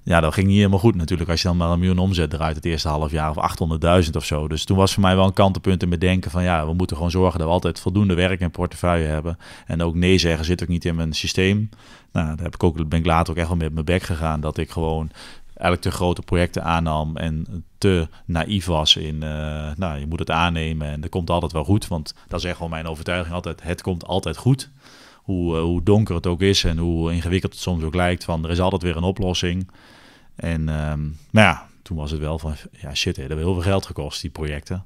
ja, dat ging niet helemaal goed natuurlijk. Als je dan maar een miljoen omzet eruit het eerste half jaar of 800.000 of zo. Dus toen was voor mij wel een kantenpunt in bedenken van ja, we moeten gewoon zorgen dat we altijd voldoende werk in portefeuille hebben. En ook nee zeggen zit ook niet in mijn systeem. Nou, daar heb ik ook, ben ik later ook echt wel met mijn bek gegaan. Dat ik gewoon eigenlijk te grote projecten aannam en te naïef was in, eh, nou, je moet het aannemen en dat komt altijd wel goed. Want dat zeg echt wel mijn overtuiging altijd, het komt altijd goed. Hoe, eh, hoe donker het ook is en hoe ingewikkeld het soms ook lijkt, van er is altijd weer een oplossing. En ehm, maar ja, toen was het wel van, ja shit, hè, dat hebben heel veel geld gekost, die projecten.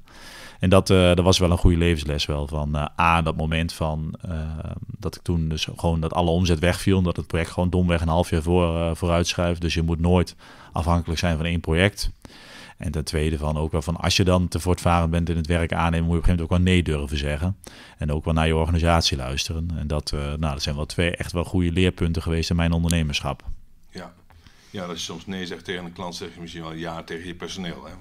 En dat, eh, dat was wel een goede levensles wel. Van eh, A, dat moment van ehm, dat ik toen dus gewoon dat alle omzet wegviel. Omdat het project gewoon domweg een half jaar voor, eh, vooruit schuift. Dus je moet nooit afhankelijk zijn van één project. En ten tweede van ook wel van als je dan te voortvarend bent in het werk aannemen, moet je op een gegeven moment ook wel nee durven zeggen. En ook wel naar je organisatie luisteren. En dat, nou, dat zijn wel twee echt wel goede leerpunten geweest in mijn ondernemerschap. Ja, als je soms nee zegt tegen een klant, zeg je misschien wel ja tegen je personeel. Hè?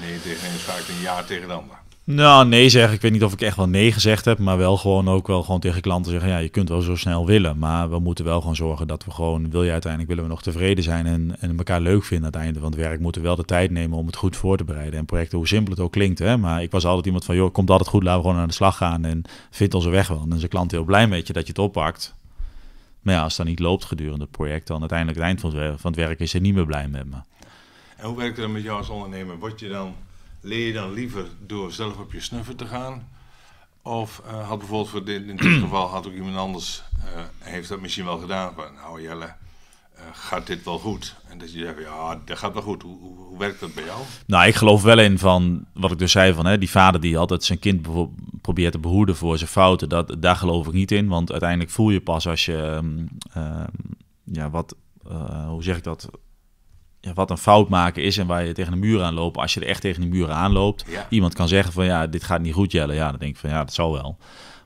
Nee tegen een is vaak een ja tegen de ander. Nou, nee zeggen. Ik weet niet of ik echt wel nee gezegd heb, maar wel gewoon ook wel gewoon tegen klanten zeggen: ja, je kunt wel zo snel willen, maar we moeten wel gewoon zorgen dat we gewoon, wil je uiteindelijk, willen we nog tevreden zijn en, en elkaar leuk vinden aan het einde van het werk, moeten we wel de tijd nemen om het goed voor te bereiden. En projecten, hoe simpel het ook klinkt, hè, maar ik was altijd iemand van: joh, komt altijd goed, laten we gewoon aan de slag gaan en vindt onze weg wel. En dan is de klant heel blij met je dat je het oppakt. Maar ja, als dat niet loopt gedurende het project, dan uiteindelijk het eind van het, van het werk is hij niet meer blij met me. En hoe werkt het dan met jou als ondernemer? Word je dan, leer je dan liever door zelf op je snuffer te gaan? Of eh, had bijvoorbeeld voor dit, in dit geval had ook iemand anders, eh, heeft dat misschien wel gedaan, maar nou Jelle, eh, gaat dit wel goed? En dat je zegt, ja, dat gaat wel goed. Hoe, hoe, hoe, werkt dat bij jou? Nou, ik geloof wel in van, wat ik dus zei, van hè, die vader die altijd zijn kind bijvoorbeeld Probeer te behoeden voor zijn fouten, dat, daar geloof ik niet in. Want uiteindelijk voel je pas als je, ehm, ehm, ja, wat, eh, hoe zeg ik dat? Ja, wat een fout maken is en waar je tegen de muur aan loopt. Als je er echt tegen de muur aan loopt, iemand kan zeggen van ja, dit gaat niet goed, jellen. Ja, dan denk ik van ja, dat zal wel.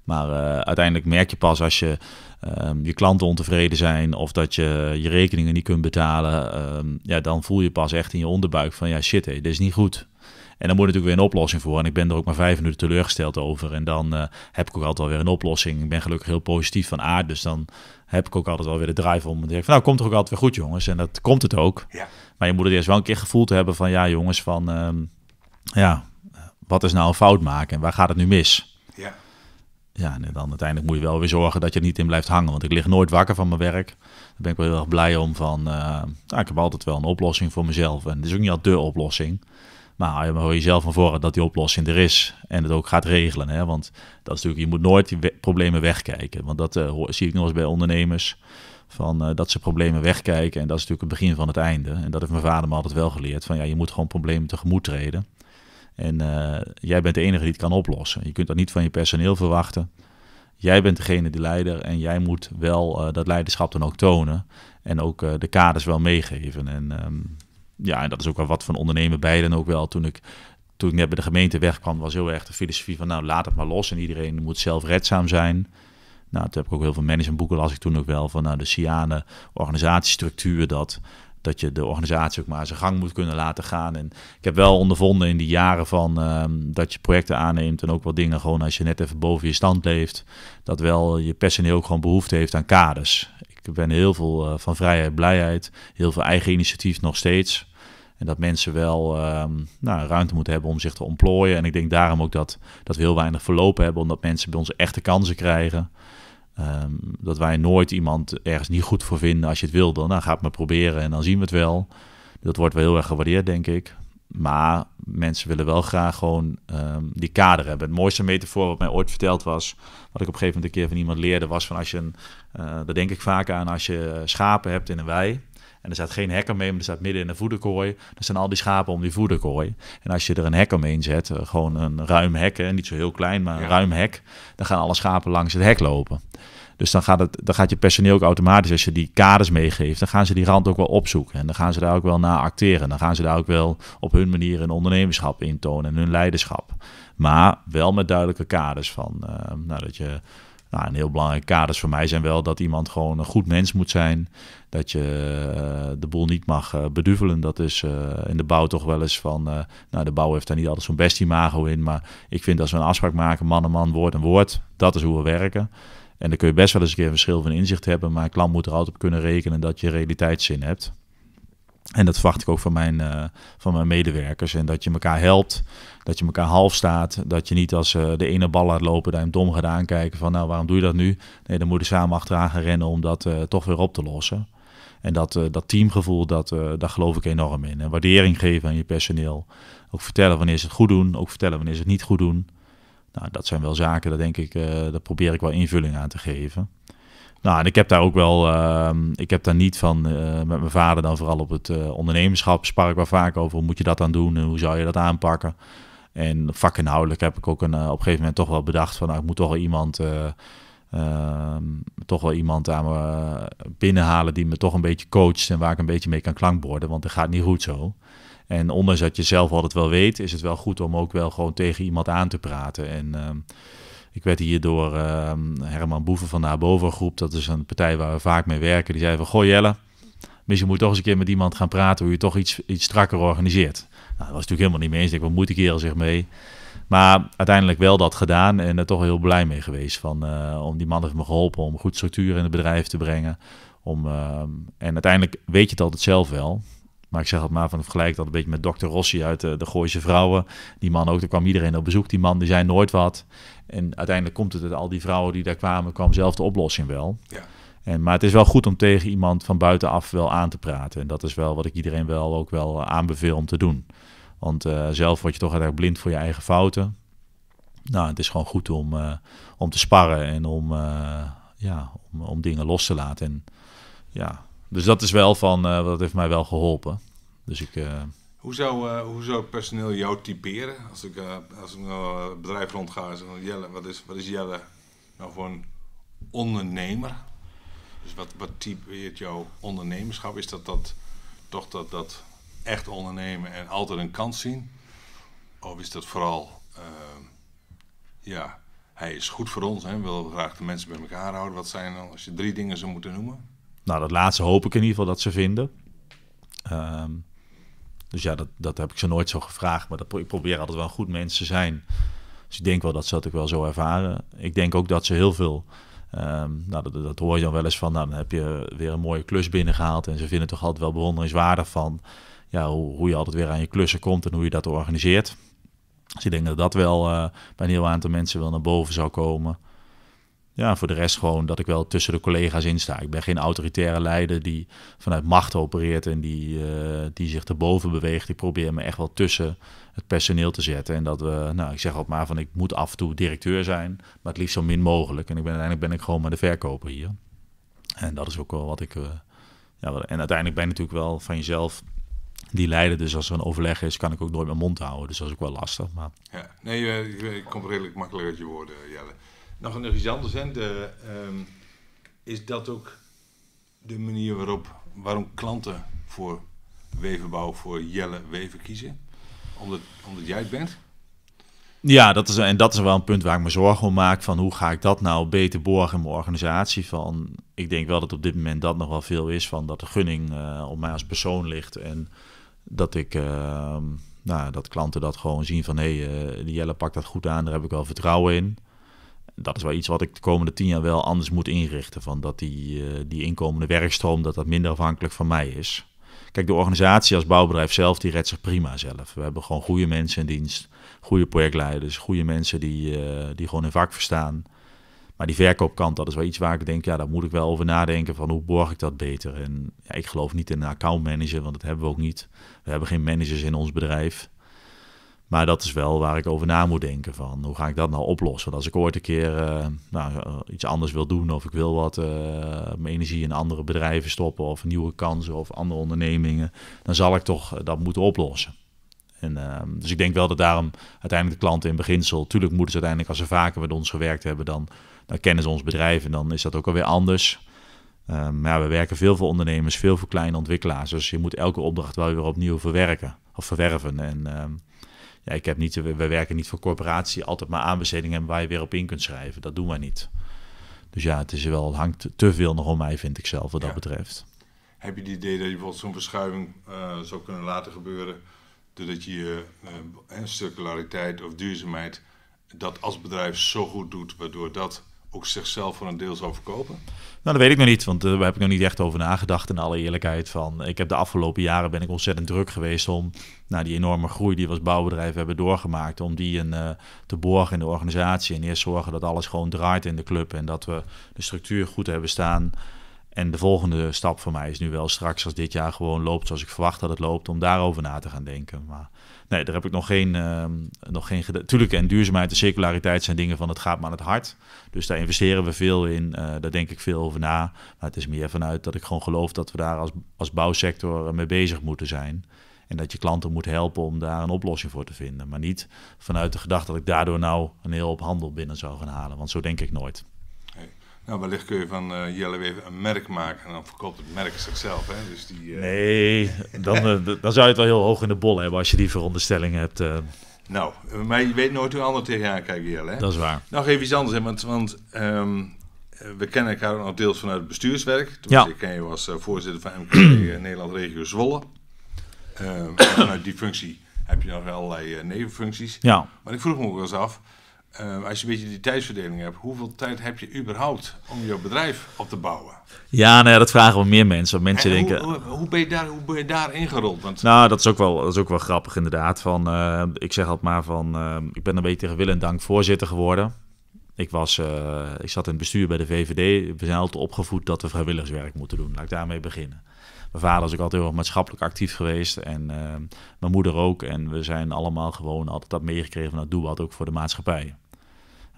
Maar eh, uiteindelijk merk je pas als je ehm, je klanten ontevreden zijn of dat je je rekeningen niet kunt betalen. ja, dan voel je pas echt in je onderbuik van ja, shit, hey, dit is niet goed. En dan moet natuurlijk weer een oplossing voor. En ik ben er ook maar vijf minuten teleurgesteld over. En dan eh, heb ik ook altijd wel weer een oplossing. Ik ben gelukkig heel positief van aard. Dus dan heb ik ook altijd wel weer de drive om te zeggen... Van, nou, komt toch ook altijd weer goed, jongens. En dat komt het ook. Ja. Maar je moet het eerst wel een keer gevoeld hebben van... ja, jongens, van... Ehm, ja, wat is nou een fout maken? En waar gaat het nu mis? Ja. Ja, en dan uiteindelijk moet je wel weer zorgen dat je er niet in blijft hangen. Want ik lig nooit wakker van mijn werk. Daar ben ik wel heel erg blij om. Van, uh, nou, ik heb altijd wel een oplossing voor mezelf. En het is ook niet altijd de oplossing. Maar hoor je zelf van voren dat die oplossing er is en het ook gaat regelen. Hè? Want dat is natuurlijk, je moet nooit die problemen wegkijken. Want dat eh, zie ik nog eens bij ondernemers, van, eh, dat ze problemen wegkijken. En dat is natuurlijk het begin van het einde. En dat heeft mijn vader me altijd wel geleerd. Van, ja, je moet gewoon problemen tegemoet treden. En eh, jij bent de enige die het kan oplossen. Je kunt dat niet van je personeel verwachten. Jij bent degene die leider en jij moet wel dat leiderschap dan ook tonen. En ook de kaders wel meegeven. En ehm, ja, en dat is ook wel wat van ondernemen bij dan ook wel. Toen ik, toen ik net bij de gemeente wegkwam, was heel erg de filosofie van nou laat het maar los en iedereen moet zelfredzaam zijn. Nou, toen heb ik ook heel veel managementboeken las ik toen ook wel van nou, de cyanen organisatiestructuur dat dat je de organisatie ook maar zijn gang moet kunnen laten gaan. En ik heb wel ondervonden in die jaren van ehm, dat je projecten aanneemt en ook wel dingen gewoon als je net even boven je stand leeft, dat wel je personeel ook gewoon behoefte heeft aan kaders. Ik ben heel veel eh, van vrijheid, blijheid, heel veel eigen initiatief nog steeds. En dat mensen wel ehm, nou, ruimte moeten hebben om zich te ontplooien. En ik denk daarom ook dat, dat we heel weinig verlopen hebben, omdat mensen bij ons echte kansen krijgen. Ehm, dat wij nooit iemand ergens niet goed voor vinden. Als je het wil, dan nou, ga het maar proberen en dan zien we het wel. Dat wordt wel heel erg gewaardeerd, denk ik. Maar mensen willen wel graag gewoon ehm, die kader hebben. Het mooiste metafoor wat mij ooit verteld was, wat ik op een gegeven moment een keer van iemand leerde, was van als je een, eh, daar denk ik vaak aan, als je eh, schapen hebt in een wei en er staat geen hek omheen, maar er staat midden in een voederkooi. Dan zijn al die schapen om die voederkooi. En als je er een hek omheen zet, eh, gewoon een ruim hek, hè, niet zo heel klein, maar een ruim hek, dan gaan alle schapen langs het hek lopen. Dus dan gaat, het, dan gaat je personeel ook automatisch, als je die kaders meegeeft, dan gaan ze die rand ook wel opzoeken. En dan gaan ze daar ook wel naar acteren. Dan gaan ze daar ook wel op hun manier een ondernemerschap intonen en hun leiderschap. Maar wel met duidelijke kaders van eh, nou, dat je nou, een heel belangrijke kaders voor mij zijn wel dat iemand gewoon een goed mens moet zijn. Dat je eh, de boel niet mag eh, beduvelen. Dat is eh, in de bouw toch wel eens van. nou, de bouw heeft daar niet altijd zo'n best imago in. Maar ik vind als we een afspraak maken, man en oh man, woord en woord, dat is hoe we werken. En dan kun je best wel eens een keer een verschil van inzicht hebben. Maar een klant moet er altijd op kunnen rekenen dat je realiteitszin hebt. En dat verwacht ik ook van mijn, van mijn medewerkers. En dat je elkaar helpt dat je elkaar half staat. Dat je niet als eh, de ene bal laat lopen, daar hem dom gaat aankijken van nou waarom doe je dat nu? Nee, dan moet je samen achteraan gaan rennen om dat eh, toch weer op te lossen. En dat, eh, dat teamgevoel, dat, daar geloof ik enorm in. En waardering geven aan je personeel. Ook vertellen wanneer ze het goed doen. Ook vertellen wanneer ze het niet goed doen. Nou, dat zijn wel zaken, daar, denk ik, uh, daar probeer ik wel invulling aan te geven. Nou, en ik heb daar ook wel, ehm, ik heb daar niet van, met mijn vader dan vooral op het ondernemerschap spar ik wel vaak over. Hoe moet je dat dan doen en hoe zou je dat aanpakken? En vakinhoudelijk heb ik ook een, eh, op een gegeven moment toch wel bedacht van nou, ik moet toch wel iemand, eh, ehm, toch wel iemand aan me eh, binnenhalen die me toch een beetje coacht en waar ik een beetje mee kan klankborden, want het gaat niet goed zo. En ondanks dat je zelf altijd wel weet, is het wel goed om ook wel gewoon tegen iemand aan te praten. En ehm, ik werd hier door ehm, Herman Boeven van de Aboven dat is een partij waar we vaak mee werken, die zei van goh Jelle, misschien moet je toch eens een keer met iemand gaan praten hoe je toch iets, iets strakker organiseert. Nou, dat was natuurlijk helemaal niet mee eens. Ik ben wat moet ik hier al zich mee? Maar uiteindelijk wel dat gedaan en er toch heel blij mee geweest. Van, eh, om die man heeft me geholpen om goed structuur in het bedrijf te brengen. Om, eh, en uiteindelijk weet je het altijd zelf wel. Maar ik zeg het maar van vergelijk dat een beetje met dokter Rossi uit eh, de, Gooise Vrouwen. Die man ook, daar kwam iedereen op bezoek. Die man, die zei nooit wat. En uiteindelijk komt het, al die vrouwen die daar kwamen, kwam zelf de oplossing wel. Ja. En, maar het is wel goed om tegen iemand van buitenaf wel aan te praten. En dat is wel wat ik iedereen wel ook wel aanbeveel om te doen. Want eh, zelf word je toch erg blind voor je eigen fouten. Nou, het is gewoon goed om, eh, om te sparren en om, eh, ja, om, om, dingen los te laten. En, ja. Dus dat is wel van, dat heeft mij wel geholpen. Dus ik, hoe, zou, hoe zou personeel jou typeren? Als ik, als ik nou, een bedrijf rondga en Jelle, wat is, wat is Jelle nou voor een ondernemer? Dus wat, wat typeert jouw ondernemerschap? Is dat, dat toch dat, dat echt ondernemen en altijd een kans zien? Of is dat vooral, ehm, ja, hij is goed voor ons en wil graag de mensen bij elkaar houden? Wat zijn dan, als je drie dingen zou moeten noemen? Nou, dat laatste hoop ik in ieder geval dat ze vinden. Ehm, dus ja, dat, dat heb ik ze nooit zo gevraagd, maar dat, ik probeer altijd wel goed mensen te zijn. Dus ik denk wel dat ze dat ook wel zo ervaren. Ik denk ook dat ze heel veel ehm, nou, dat, dat, hoor je dan wel eens van, nou, dan heb je weer een mooie klus binnengehaald en ze vinden toch altijd wel bewonderingswaardig van ja, hoe, hoe, je altijd weer aan je klussen komt en hoe je dat organiseert. Dus ik denk dat dat wel eh, bij een heel aantal mensen wel naar boven zou komen. Ja, voor de rest gewoon dat ik wel tussen de collega's insta. Ik ben geen autoritaire leider die vanuit macht opereert en die, eh, die zich erboven beweegt. Ik probeer me echt wel tussen het personeel te zetten. En dat we, nou, ik zeg altijd maar van ik moet af en toe directeur zijn, maar het liefst zo min mogelijk. En ik ben, uiteindelijk ben ik gewoon maar de verkoper hier. En dat is ook wel wat ik. Eh, ja, en uiteindelijk ben je natuurlijk wel van jezelf die leiden. Dus als er een overleg is, kan ik ook nooit mijn mond houden. Dus dat is ook wel lastig. Maar... Ja, nee, eh, eh, ik kom redelijk makkelijk uit je woorden, eh, Jelle. Nog, een iets anders, hè? De, ehm, is dat ook de manier waarop waarom klanten voor wevenbouw, voor Jelle Weven kiezen? Omdat, omdat jij het bent? Ja, dat is, en dat is wel een punt waar ik me zorgen om maak. Van hoe ga ik dat nou beter borgen in mijn organisatie? Van, ik denk wel dat op dit moment dat nog wel veel is. Van dat de gunning op mij als persoon ligt. En dat ik. Ehm, nou, dat klanten dat gewoon zien van hé, hey, eh, die Jelle pakt dat goed aan, daar heb ik wel vertrouwen in. Dat is wel iets wat ik de komende tien jaar wel anders moet inrichten. Van dat die, eh, die inkomende werkstroom dat dat minder afhankelijk van mij is. Kijk, de organisatie als bouwbedrijf zelf, die redt zich prima zelf. We hebben gewoon goede mensen in dienst, goede projectleiders, goede mensen die, eh, die gewoon hun vak verstaan. Maar die verkoopkant, dat is wel iets waar ik denk, ja, daar moet ik wel over nadenken van hoe borg ik dat beter. En ja, ik geloof niet in een accountmanager, want dat hebben we ook niet. We hebben geen managers in ons bedrijf. Maar dat is wel waar ik over na moet denken van hoe ga ik dat nou oplossen. Want als ik ooit een keer eh, nou, eh, iets anders wil doen of ik wil wat eh, mijn energie in andere bedrijven stoppen of nieuwe kansen of andere ondernemingen, dan zal ik toch dat moeten oplossen. En, ehm, dus ik denk wel dat daarom uiteindelijk de klanten in beginsel, natuurlijk moeten ze uiteindelijk als ze vaker met ons gewerkt hebben, dan dan kennen ze ons bedrijf en dan is dat ook alweer anders. Ehm, maar we werken veel voor ondernemers, veel voor kleine ontwikkelaars. Dus je moet elke opdracht wel weer opnieuw verwerken of verwerven. En ehm, ja, ik heb niet, we werken niet voor corporatie, altijd maar aanbestedingen waar je weer op in kunt schrijven. Dat doen wij niet. Dus ja, het is wel, hangt te veel nog om mij, vind ik zelf, wat dat betreft. Heb je het idee dat je bijvoorbeeld zo'n verschuiving eh, zou kunnen laten gebeuren, doordat je eh, circulariteit of duurzaamheid dat als bedrijf zo goed doet, waardoor dat ook zichzelf voor een zou verkopen. Nou, dat weet ik nog niet, want daar eh, heb ik nog niet echt over nagedacht in alle eerlijkheid. Van, ik heb de afgelopen jaren ben ik ontzettend druk geweest om nou, die enorme groei die we als bouwbedrijf hebben doorgemaakt, om die een, eh, te borgen in de organisatie. En eerst zorgen dat alles gewoon draait in de club en dat we de structuur goed hebben staan. En de volgende stap voor mij is nu wel straks als dit jaar gewoon loopt zoals ik verwacht dat het loopt, om daarover na te gaan denken. Maar Nee, daar heb ik nog geen, uh, nog geen gedaan. Tuurlijk, en duurzaamheid en circulariteit zijn dingen van het gaat maar aan het hart. Dus daar investeren we veel in. Eh, daar denk ik veel over na. Maar het is meer vanuit dat ik gewoon geloof dat we daar als, als bouwsector mee bezig moeten zijn. En dat je klanten moet helpen om daar een oplossing voor te vinden. Maar niet vanuit de gedachte dat ik daardoor nou een heel op handel binnen zou gaan halen. Want zo denk ik nooit. Nou, wellicht kun je van uh, Jelle even een merk maken en dan verkoopt het merk zichzelf. Hè? Dus die, eh, Nee, dan, eh, dan zou je het wel heel hoog in de bol hebben als je die veronderstelling hebt. Nou, maar je weet nooit hoe ander tegen je kijkt Jelle. Hè? Dat is waar. Nog even iets anders, want, want ehm, we kennen elkaar nog deels vanuit het bestuurswerk. Toen ja. ik ken je als voorzitter van MKB Nederland Regio Zwolle. Ehm, vanuit die functie heb je nog allerlei nevenfuncties. Ja. Maar ik vroeg me ook wel eens af eh, als je een beetje die tijdsverdeling hebt, hoeveel tijd heb je überhaupt om jouw bedrijf op te bouwen? Ja, nou dat vragen we meer mensen. mensen denken, hoe, eh, hoe, ben je daar, hoe ben je daar ingerold? Want... Nou, dat is, ook wel, dat is ook wel grappig inderdaad. Van, eh, ik zeg altijd maar van, ik ben een beetje tegen wil en dank voorzitter geworden. Ik, was, ik zat in het bestuur bij de VVD. We zijn altijd opgevoed dat we vrijwilligerswerk moeten doen. Laat ik daarmee beginnen. Mijn vader is ook altijd heel maatschappelijk actief geweest. En mijn moeder ook. En we zijn allemaal gewoon altijd dat meegekregen. Nou, doe wat ook voor de maatschappij.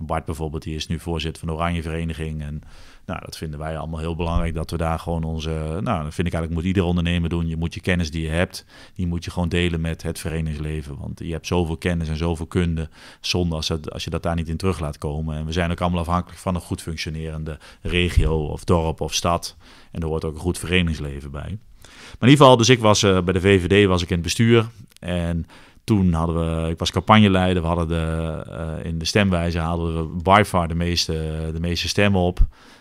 Bart bijvoorbeeld, die is nu voorzitter van de Oranje Vereniging. En nou, dat vinden wij allemaal heel belangrijk, dat we daar gewoon onze... Nou, dat vind ik eigenlijk, moet ieder ondernemer doen. Je moet je kennis die je hebt, die moet je gewoon delen met het verenigingsleven. Want je hebt zoveel kennis en zoveel kunde, zonder als, als je dat daar niet in terug laat komen. En we zijn ook allemaal afhankelijk van een goed functionerende regio of dorp of stad. En er hoort ook een goed verenigingsleven bij. Maar in ieder geval, dus ik was eh, bij de VVD was ik in het bestuur. En toen hadden we, ik was campagneleider, we hadden de, eh, in de stemwijze hadden we by far de meeste, de meeste stemmen op.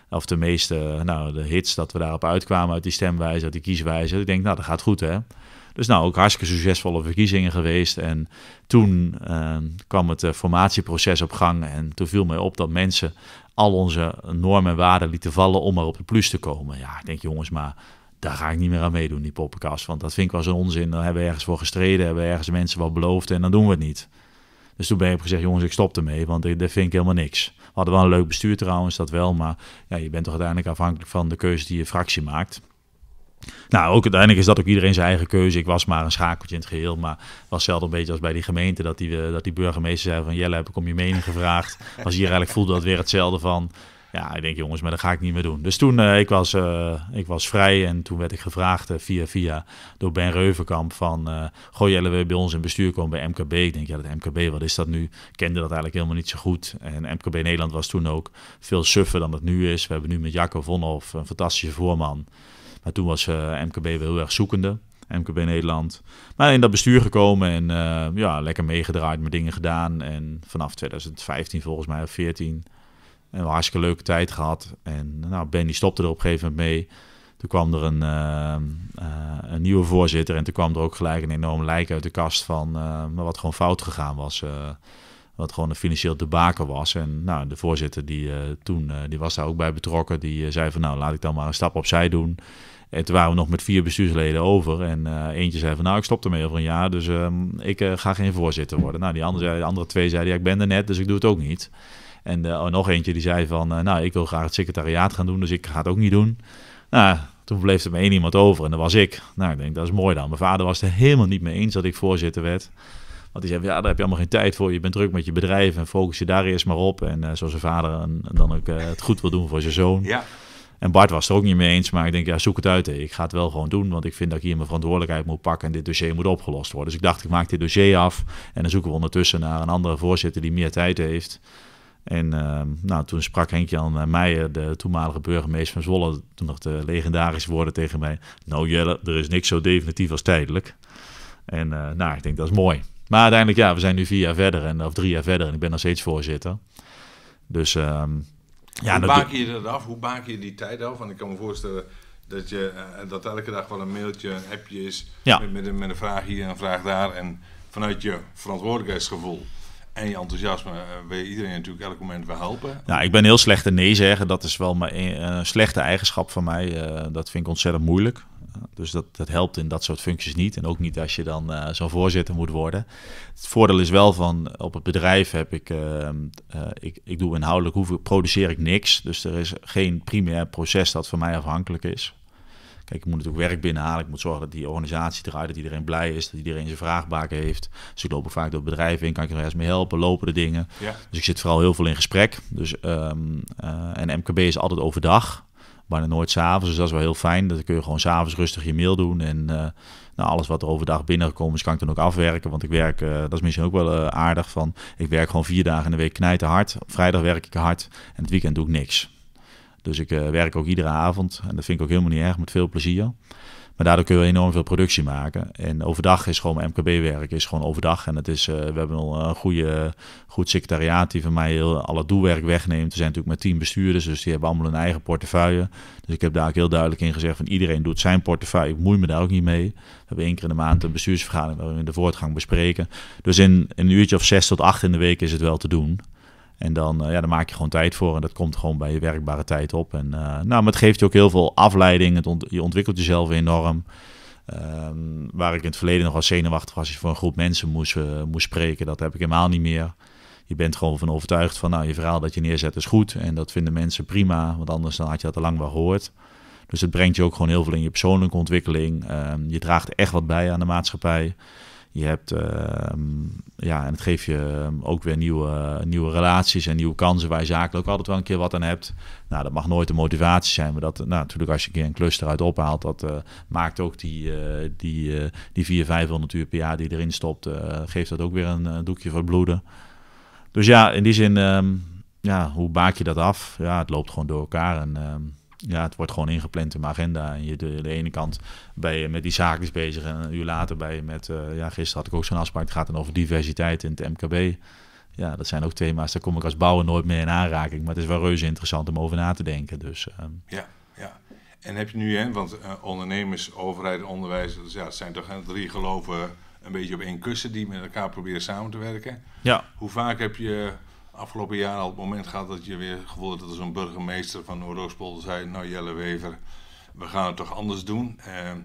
Of de meeste, nou, de hits dat we daarop uitkwamen uit die stemwijze, uit die kieswijze. Ik denk, nou, dat gaat goed hè. Dus nou, ook hartstikke succesvolle verkiezingen geweest. En toen eh, kwam het eh, formatieproces op gang. En toen viel mij op dat mensen al onze normen en waarden lieten vallen om maar op de plus te komen. Ja, ik denk jongens, maar daar ga ik niet meer aan meedoen, die poppenkast. Want dat vind ik wel zo'n onzin. Dan hebben we ergens voor gestreden, hebben we ergens mensen wat beloofd en dan doen we het niet. Dus toen ben ik gezegd, jongens, ik stop ermee, want dat vind ik helemaal niks. We hadden wel een leuk bestuur trouwens, dat wel. Maar ja, je bent toch uiteindelijk afhankelijk van de keuze die je fractie maakt. Nou, ook uiteindelijk is dat ook iedereen zijn eigen keuze. Ik was maar een schakeltje in het geheel. Maar was zelden een beetje als bij die gemeente dat die, eh, dat die burgemeester zei van... Jelle, heb ik om je mening gevraagd. Was hier eigenlijk voelde dat weer hetzelfde van... Ja, ik denk jongens, maar dat ga ik niet meer doen. Dus toen, eh, ik, was, eh, ik was vrij en toen werd ik gevraagd eh, via via door Ben Reuvenkamp van... goh, Jelle, bij ons in bestuur komen bij MKB? Ik denk, ja, dat MKB, wat is dat nu? Ik kende dat eigenlijk helemaal niet zo goed. En MKB Nederland was toen ook veel suffer dan het nu is. We hebben nu met Jacco Vonhoff een fantastische voorman. Maar toen was MKB wel heel erg zoekende. MKB Nederland. Maar in dat bestuur gekomen en ja, lekker meegedraaid, met dingen gedaan. En vanaf 2015 volgens mij, of 14, en we een hartstikke leuke tijd gehad. En nou, Benny stopte er op een gegeven moment mee. Toen kwam er een, eh, eh, een nieuwe voorzitter en toen kwam er ook gelijk een enorm lijk uit de kast van eh, wat gewoon fout gegaan was. wat gewoon een financieel debakel was. En nou, de voorzitter die toen, die was daar ook bij betrokken, die zei van nou laat ik dan maar een stap opzij doen. En toen waren we nog met vier bestuursleden over. En eentje zei van nou ik stop ermee over een jaar, dus ehm, ik ga geen voorzitter worden. Nou die andere, zei, de andere twee zeiden ja ik ben er net, dus ik doe het ook niet. En eh, oh, nog eentje die zei van, eh, nou, ik wil graag het secretariaat gaan doen, dus ik ga het ook niet doen. Nou, toen bleef er maar één iemand over en dat was ik. Nou, ik denk, dat is mooi dan. Mijn vader was er helemaal niet mee eens dat ik voorzitter werd. Want hij zei, ja, daar heb je allemaal geen tijd voor. Je bent druk met je bedrijf en focus je daar eerst maar op. En eh, zoals zijn vader en dan ook het goed wil doen voor zijn zoon. Ja. En Bart was er ook niet mee eens, maar ik denk, ja, zoek het uit. Hè. Ik ga het wel gewoon doen, want ik vind dat ik hier mijn verantwoordelijkheid moet pakken en dit dossier moet opgelost worden. Dus ik dacht, ik maak dit dossier af en dan zoeken we ondertussen naar een andere voorzitter die meer tijd heeft. En ehm, nou, toen sprak Henk-Jan eh, Meijer, de toenmalige burgemeester van Zwolle, toen nog de legendarische woorden tegen mij. Nou Jelle, er is niks zo definitief als tijdelijk. En eh, nou, ik denk dat is mooi. Maar uiteindelijk, ja, we zijn nu vier jaar verder, en, of drie jaar verder, en ik ben nog steeds voorzitter. Dus ehm, ja, hoe baak je dat af? Hoe baak je die tijd af? Want ik kan me voorstellen dat, je, eh, dat elke dag wel een mailtje, een appje is. Met, met, een, met, een vraag hier en een vraag daar. En vanuit je verantwoordelijkheidsgevoel en je enthousiasme eh, wil je iedereen natuurlijk elk moment wel helpen. Nou, ik ben heel slecht in nee zeggen. Dat is wel mijn eh, slechte eigenschap van mij. Eh, dat vind ik ontzettend moeilijk. dus dat, dat helpt in dat soort functies niet. En ook niet als je dan zo'n voorzitter moet worden. Het voordeel is wel van op het bedrijf heb ik, ik, ik doe inhoudelijk, hoeveel produceer ik niks. Dus er is geen primair proces dat van mij afhankelijk is ik moet natuurlijk werk binnenhalen. Ik moet zorgen dat die organisatie eruit dat iedereen blij is, dat iedereen zijn vraagbaken heeft. Dus ik loop vaak door bedrijven in, kan ik er eens mee helpen, lopen de dingen. Dus ik zit vooral heel veel in gesprek. Dus, ehm, eh, en MKB is altijd overdag, bijna nooit s'avonds. Dus dat is wel heel fijn. Dan kun je gewoon s'avonds rustig je mail doen en... Eh, nou, alles wat er overdag binnengekomen is, kan ik dan ook afwerken. Want ik werk, eh, dat is misschien ook wel aardig van. Ik werk gewoon vier dagen in de week knijten hard. vrijdag werk ik hard en het weekend doe ik niks. Dus ik eh, werk ook iedere avond. En dat vind ik ook helemaal niet erg, met veel plezier. Maar daardoor kunnen we enorm veel productie maken. En overdag is gewoon MKB-werk, is gewoon overdag. En het is, eh, we hebben al een goede, goed secretariaat die van mij heel, al het doelwerk wegneemt. we zijn natuurlijk met tien bestuurders, dus die hebben allemaal hun eigen portefeuille. Dus ik heb daar ook heel duidelijk in gezegd van iedereen doet zijn portefeuille. Ik moei me daar ook niet mee. We hebben één keer in de maand een bestuursvergadering waar we de voortgang bespreken. Dus in, in een uurtje of zes tot acht in de week is het wel te doen. En dan, eh, ja, dan maak je gewoon tijd voor. En dat komt gewoon bij je werkbare tijd op. En, eh, nou, maar het geeft je ook heel veel afleiding. Het ont je ontwikkelt jezelf enorm. Ehm, waar ik in het verleden nog wel zenuwachtig was, als je voor een groep mensen moest, eh, moest spreken, dat heb ik helemaal niet meer. Je bent gewoon van overtuigd van, nou, je verhaal dat je neerzet is goed en dat vinden mensen prima, want anders dan had je dat al lang wel gehoord. Dus het brengt je ook gewoon heel veel in je persoonlijke ontwikkeling. Ehm, je draagt echt wat bij aan de maatschappij. Je hebt, ehm, ja, en het geeft je ehm, ook weer nieuwe, nieuwe relaties en nieuwe kansen waar je zakelijk ook altijd wel een keer wat aan hebt. Nou, dat mag nooit de motivatie zijn, maar dat, nou, natuurlijk als je een keer een cluster uit ophaalt, dat eh, maakt ook die, uh, die, eh, die 400, 500 uur per jaar die erin stopt, geeft dat ook weer een doekje voor het bloeden. Dus ja, in die zin, ehm, ja, hoe baak je dat af? Ja, het loopt gewoon door elkaar en ja, het wordt gewoon ingepland in mijn agenda. En je de, de ene kant ben je met die zaakjes bezig en een uur later ben je met... Eh, ja, gisteren had ik ook zo'n afspraak, het gaat dan over diversiteit in het MKB. Ja, dat zijn ook thema's, daar kom ik als bouwer nooit meer in aanraking. Maar het is wel reuze interessant om over na te denken. Dus, ehm. ja, ja. En heb je nu, hè, want eh, ondernemers, overheid onderwijs... Dus ja, het zijn toch drie geloven een beetje op één kussen die met elkaar proberen samen te werken. Ja. Hoe vaak heb je afgelopen jaar al het moment gehad dat je weer gevoel dat dat zo'n burgemeester van Noordoostpolder zei: Nou, Jelle Wever, we gaan het toch anders doen. Ehm,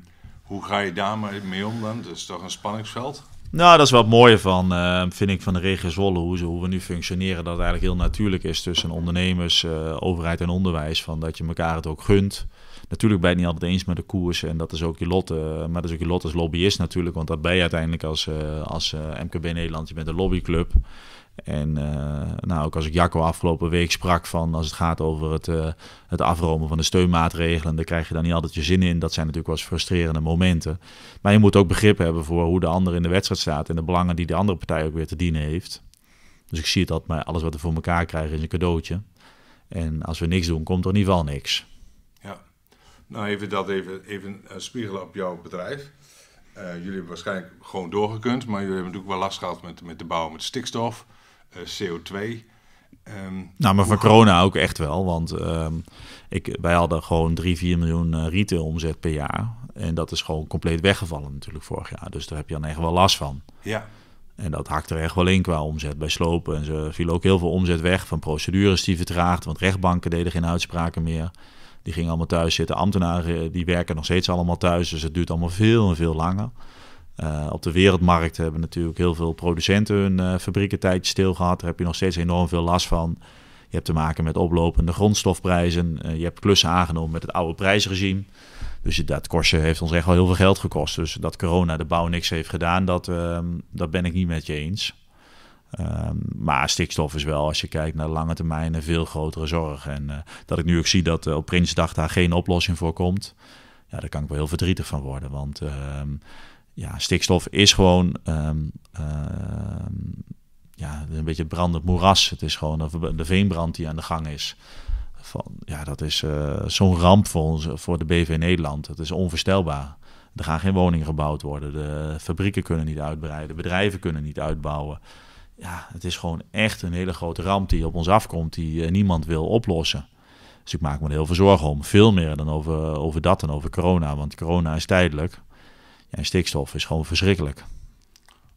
hoe ga je daarmee om dan? Dat is toch een spanningsveld? Nou, dat is wel het mooie van, ehm, vind ik, van de regio Zwolle. Hoe, hoe we nu functioneren, dat het eigenlijk heel natuurlijk is tussen ondernemers, eh, overheid en onderwijs. Van dat je elkaar het ook gunt. Natuurlijk ben je het niet altijd eens met de koers en dat is ook je lot. Eh, maar dat is ook je lot als lobbyist natuurlijk, want dat ben je uiteindelijk als, eh, als MKB Nederland. Je bent een lobbyclub. En eh, nou, ook als ik Jacco afgelopen week sprak van als het gaat over het, eh, het afromen van de steunmaatregelen, daar krijg je daar niet altijd je zin in. Dat zijn natuurlijk wel eens frustrerende momenten. Maar je moet ook begrip hebben voor hoe de ander in de wedstrijd staat en de belangen die de andere partij ook weer te dienen heeft. Dus ik zie het dat maar alles wat we voor elkaar krijgen is een cadeautje. En als we niks doen, komt er in ieder geval niks. Ja, nou even dat even, even eh, spiegelen op jouw bedrijf. jullie hebben waarschijnlijk gewoon doorgekund, maar jullie hebben natuurlijk wel last gehad met, met de bouw, met stikstof. Eh, CO2. Um, ehm, nou, maar van corona ook echt wel. Want ehm, ik, wij hadden gewoon 3, 4 miljoen eh, retail omzet per jaar. En dat is gewoon compleet weggevallen natuurlijk vorig jaar. Dus daar heb je dan echt wel last van. Ja. En dat hakt er echt wel in qua omzet bij slopen. En ze viel ook heel veel omzet weg van procedures die vertraagd. Want rechtbanken deden geen uitspraken meer. Die gingen allemaal thuis zitten. Ambtenaren die werken nog steeds allemaal thuis. Dus het duurt allemaal veel en veel langer. Eh, op de wereldmarkt hebben natuurlijk heel veel producenten hun eh, fabrieken tijdje stil gehad. Daar heb je nog steeds enorm veel last van. Je hebt te maken met oplopende grondstofprijzen. Eh, je hebt klussen aangenomen met het oude prijsregime. Dus dat kostje heeft ons echt wel heel veel geld gekost. Dus dat corona de bouw niks heeft gedaan, dat, ehm, dat ben ik niet met je eens. Ehm, maar stikstof is wel, als je kijkt naar de lange termijn, een veel grotere zorg. En dat ik nu ook zie dat op Prinsdag daar geen oplossing voor komt. Ja, daar kan ik wel heel verdrietig van worden. Want ehm, ja, stikstof is gewoon ehm, ehm, ja, een beetje brandend moeras. Het is gewoon de veenbrand die aan de gang is. Van, ja, dat is eh, zo'n ramp voor, ons, voor de BV Nederland. Het is onvoorstelbaar. Er gaan geen woningen gebouwd worden. De fabrieken kunnen niet uitbreiden. Bedrijven kunnen niet uitbouwen. Ja, het is gewoon echt een hele grote ramp die op ons afkomt, die eh, niemand wil oplossen. Dus ik maak me er heel veel zorgen om. Veel meer dan over, over dat en over corona. Want corona is tijdelijk. Ja, stikstof is gewoon verschrikkelijk.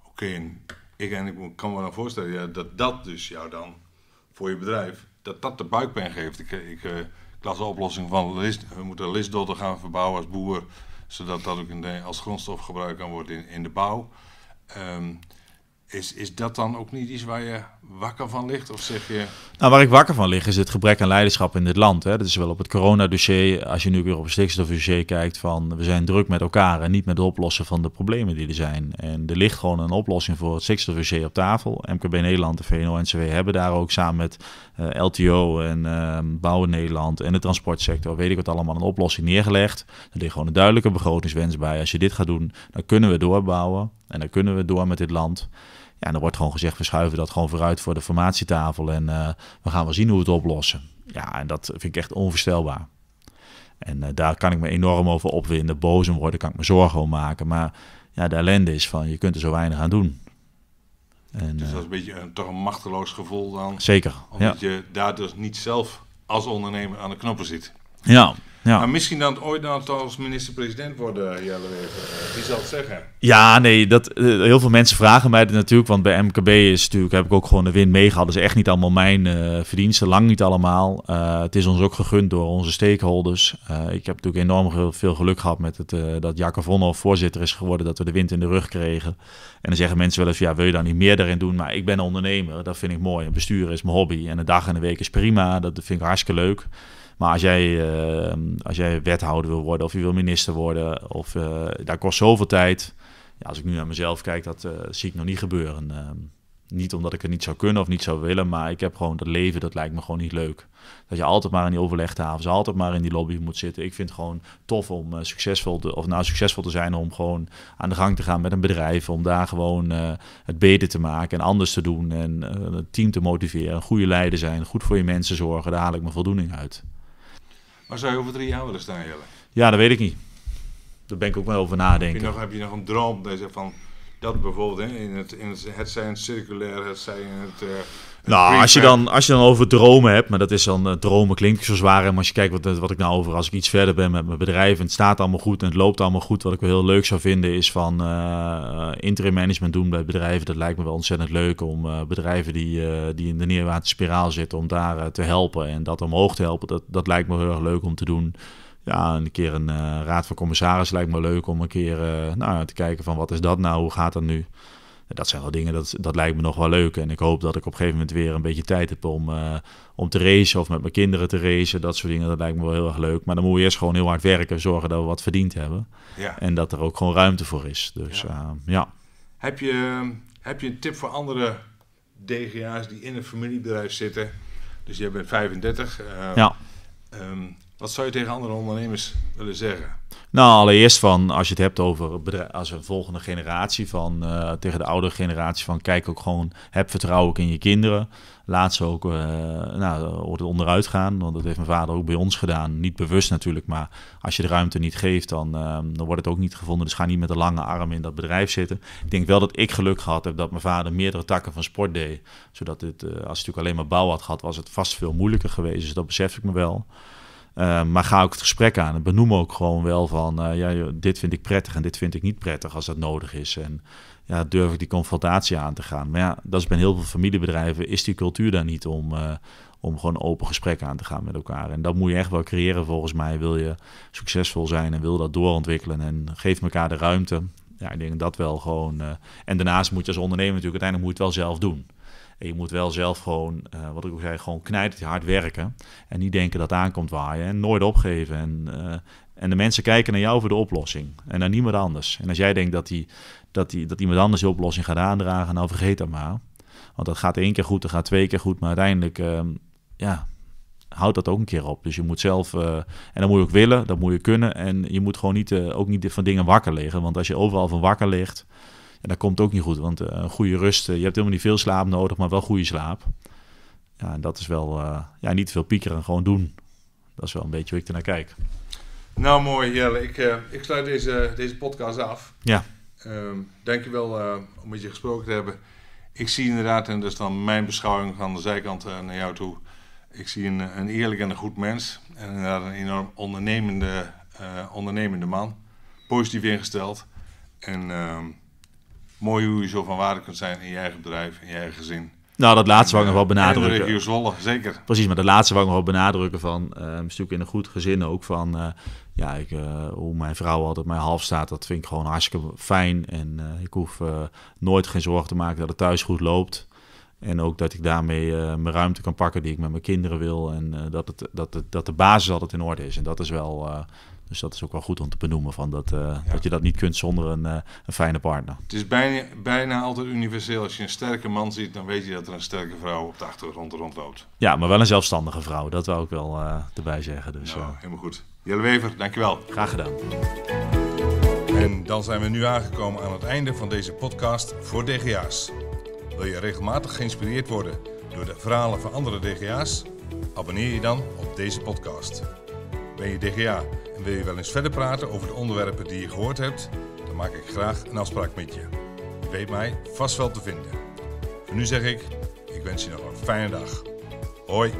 Oké, en ik, en ik kan me dan voorstellen ja, dat dat dus jou dan voor je bedrijf, dat dat de buikpijn geeft. Ik, ik, uh, las de oplossing van list, we moeten listdotten gaan verbouwen als boer, zodat dat ook in als grondstof gebruikt kan worden in, in de bouw. Ehm, is, is dat dan ook niet iets waar je wakker van ligt? Of zeg je... Nou, waar ik wakker van lig is het gebrek aan leiderschap in dit land. Hè. Dat is wel op het coronadossier, als je nu weer op het stikstofdossier kijkt, van we zijn druk met elkaar en niet met het oplossen van de problemen die er zijn. En er ligt gewoon een oplossing voor het stikstofdossier op tafel. MKB Nederland, de VNO-NCW hebben daar ook samen met eh, LTO en uh, ehm, Bouwen Nederland en de transportsector, weet ik wat allemaal, een oplossing neergelegd. Er ligt gewoon een duidelijke begrotingswens bij. Als je dit gaat doen, dan kunnen we doorbouwen en dan kunnen we door met dit land. Ja, er wordt gewoon gezegd, we schuiven dat gewoon vooruit voor de formatietafel en eh, we gaan wel zien hoe we het oplossen. Ja, en dat vind ik echt onvoorstelbaar. En eh, daar kan ik me enorm over opwinden, boos om worden, kan ik me zorgen om maken. Maar ja, de ellende is van, je kunt er zo weinig aan doen. En, dus eh, dat is een beetje een, toch een machteloos gevoel dan. Zeker. Omdat ja. je daar dus niet zelf als ondernemer aan de knoppen zit. Ja, ja. Maar misschien dan ooit dan als minister-president worden, eh, Jelle eh, Wie zal het zeggen? Ja, nee, dat, eh, heel veel mensen vragen mij dat natuurlijk. Want bij MKB is natuurlijk, heb ik ook gewoon de win meegehad. Dat is echt niet allemaal mijn uh, verdiensten, lang niet allemaal. het is ons ook gegund door onze stakeholders. ik heb natuurlijk enorm veel geluk gehad met het, dat Jacke Vonhoff voorzitter is geworden. Dat we de wind in de rug kregen. En dan zeggen mensen wel eens, ja, wil je daar niet meer daarin doen? Maar ik ben ondernemer, dat vind ik mooi. Een besturen is mijn hobby. En een dag en een week is prima, dat vind ik hartstikke leuk. Maar als jij, ehm, als jij wethouder wil worden of je wil minister worden, of uh, eh, daar kost zoveel tijd. Ja, als ik nu naar mezelf kijk, dat eh, zie ik nog niet gebeuren. Ehm, niet omdat ik het niet zou kunnen of niet zou willen, maar ik heb gewoon dat leven, dat lijkt me gewoon niet leuk. Dat je altijd maar in die overlegtafels, altijd maar in die lobby moet zitten. Ik vind het gewoon tof om eh, succesvol, te, of nou succesvol te zijn, om gewoon aan de gang te gaan met een bedrijf. Om daar gewoon het beter te maken en anders te doen. En het team te motiveren, een goede leider zijn, goed voor je mensen zorgen. Daar haal ik mijn voldoening uit. Maar zou je over drie jaar willen staan, Jelle? Ja, dat weet ik niet. Daar ben ik ook wel over nadenken. Heb je nog, heb je nog een droom dat je zegt van... Dat bijvoorbeeld, hè, in het, in het, het zijn circulair, het zijn het... Eh, nou, als je, dan, als je dan over dromen hebt, maar dat is dan, eh, dromen klinkt zo zwaar. Maar als je kijkt wat, eh, wat ik nou over, als ik iets verder ben met mijn bedrijf en het staat allemaal goed en het loopt allemaal goed. Wat ik wel heel leuk zou vinden is van uh, interim management doen bij bedrijven. Dat lijkt me wel ontzettend leuk om bedrijven die, die in de neerwaartse spiraal zitten, om daar te helpen en dat omhoog te helpen. Dat, dat lijkt me heel erg leuk om te doen. Ja, een keer een raad van commissaris lijkt me leuk om een keer nou, te kijken van wat is dat nou, hoe gaat dat nu? dat zijn wel dingen, dat, dat lijkt me nog wel leuk. En ik hoop dat ik op een gegeven moment weer een beetje tijd heb om, eh, om te racen of met mijn kinderen te racen. Dat soort dingen, dat lijkt me wel heel erg leuk. Maar dan moet je eerst gewoon heel hard werken, zorgen dat we wat verdiend hebben. Ja. En dat er ook gewoon ruimte voor is. Dus ja. Eh, ja. Heb, je, eh, heb je een tip voor andere DGA's die in een familiebedrijf zitten? Dus je bent 35. ja. Ehm, wat zou je tegen andere ondernemers willen zeggen? Nou, allereerst van als je het hebt over als een volgende generatie van eh, tegen de oudere generatie van kijk ook gewoon heb vertrouwen in je kinderen. Laat ze ook uh, nou, eh, onderuit gaan, want dat heeft mijn vader ook bij ons gedaan. Niet bewust natuurlijk, maar als je de ruimte niet geeft, dan, ehm, dan wordt het ook niet gevonden. Dus ga niet met de lange arm in dat bedrijf zitten. Ik denk wel dat ik geluk gehad heb dat mijn vader meerdere takken van sport deed, zodat dit, als hij natuurlijk alleen maar bouw had gehad, was het vast veel moeilijker geweest. Dus dat besef ik me wel. Ehm, maar ga ook het gesprek aan benoem ook gewoon wel van, eh, ja, dit vind ik prettig en dit vind ik niet prettig als dat nodig is. En ja, durf ik die confrontatie aan te gaan. Maar ja, dat is bij heel veel familiebedrijven, is die cultuur daar niet om, eh, om gewoon open gesprek aan te gaan met elkaar. En dat moet je echt wel creëren volgens mij, wil je succesvol zijn en wil dat doorontwikkelen en geef elkaar de ruimte. Ja, ik denk dat wel gewoon. Eh, en daarnaast moet je als ondernemer natuurlijk uiteindelijk moet je het wel zelf doen. En je moet wel zelf gewoon, uh, wat ik ook zei, gewoon knijtend hard werken. En niet denken dat aankomt waaien. En nooit opgeven. En, eh, en de mensen kijken naar jou voor de oplossing. En naar niemand anders. En als jij denkt dat, die, dat, die, dat iemand anders de oplossing gaat aandragen, nou vergeet dat maar. Want dat gaat één keer goed, dat gaat twee keer goed. Maar uiteindelijk, uh, ja, houd dat ook een keer op. Dus je moet zelf, eh, en dan moet je ook willen, dat moet je kunnen. En je moet gewoon niet, ook niet van dingen wakker liggen. Want als je overal van wakker ligt, en dat komt ook niet goed, want eh, een goede rust, eh, je hebt helemaal niet veel slaap nodig, maar wel goede slaap. Ja, en dat is wel, eh, ja, niet te veel piekeren, gewoon doen. Dat is wel een beetje hoe ik ernaar kijk. Nou, mooi Jelle. Ik, ik sluit deze, deze podcast af. Ja. Um, ehm, dankjewel uh, om met je gesproken te hebben. Ik zie inderdaad, en dat is dan mijn beschouwing van de zijkant naar jou toe. Ik zie een, een eerlijk en een goed mens. En een enorm ondernemende, ondernemende man. Positief ingesteld. En ehm, mooi hoe je zo van waarde kunt zijn in je eigen bedrijf, in je eigen gezin. Nou, dat laatste wou ik nog wel benadrukken. Eh, in de regio Zwolle, zeker. Precies, maar dat laatste wou ik nog wel benadrukken van... Uh, eh, natuurlijk in een goed gezin ook van... Eh, ja, ik, hoe mijn vrouw altijd mijn half staat, dat vind ik gewoon hartstikke fijn. En ik hoef nooit geen zorgen te maken dat het thuis goed loopt. En ook dat ik daarmee mijn ruimte kan pakken die ik met mijn kinderen wil. En dat, het, dat, dat de basis altijd in orde is. En dat is wel dus dat is ook wel goed om te benoemen, van dat, eh, dat je dat niet kunt zonder een, eh, een fijne partner. Het is bijna, bijna, altijd universeel. Als je een sterke man ziet, dan weet je dat er een sterke vrouw op de achtergrond rondloopt. Ja, maar wel een zelfstandige vrouw. Dat wou ik wel eh, erbij zeggen. Dus, nou, helemaal goed. Jelle Wever, dankjewel. Graag gedaan. En dan zijn we nu aangekomen aan het einde van deze podcast voor DGA's. Wil je regelmatig geïnspireerd worden door de verhalen van andere DGA's? Abonneer je dan op deze podcast. Ben je DGA wil je wel eens verder praten over de onderwerpen die je gehoord hebt? Dan maak ik graag een afspraak met je. Je weet mij vast wel te vinden. Voor nu zeg ik, ik wens je nog een fijne dag. Hoi!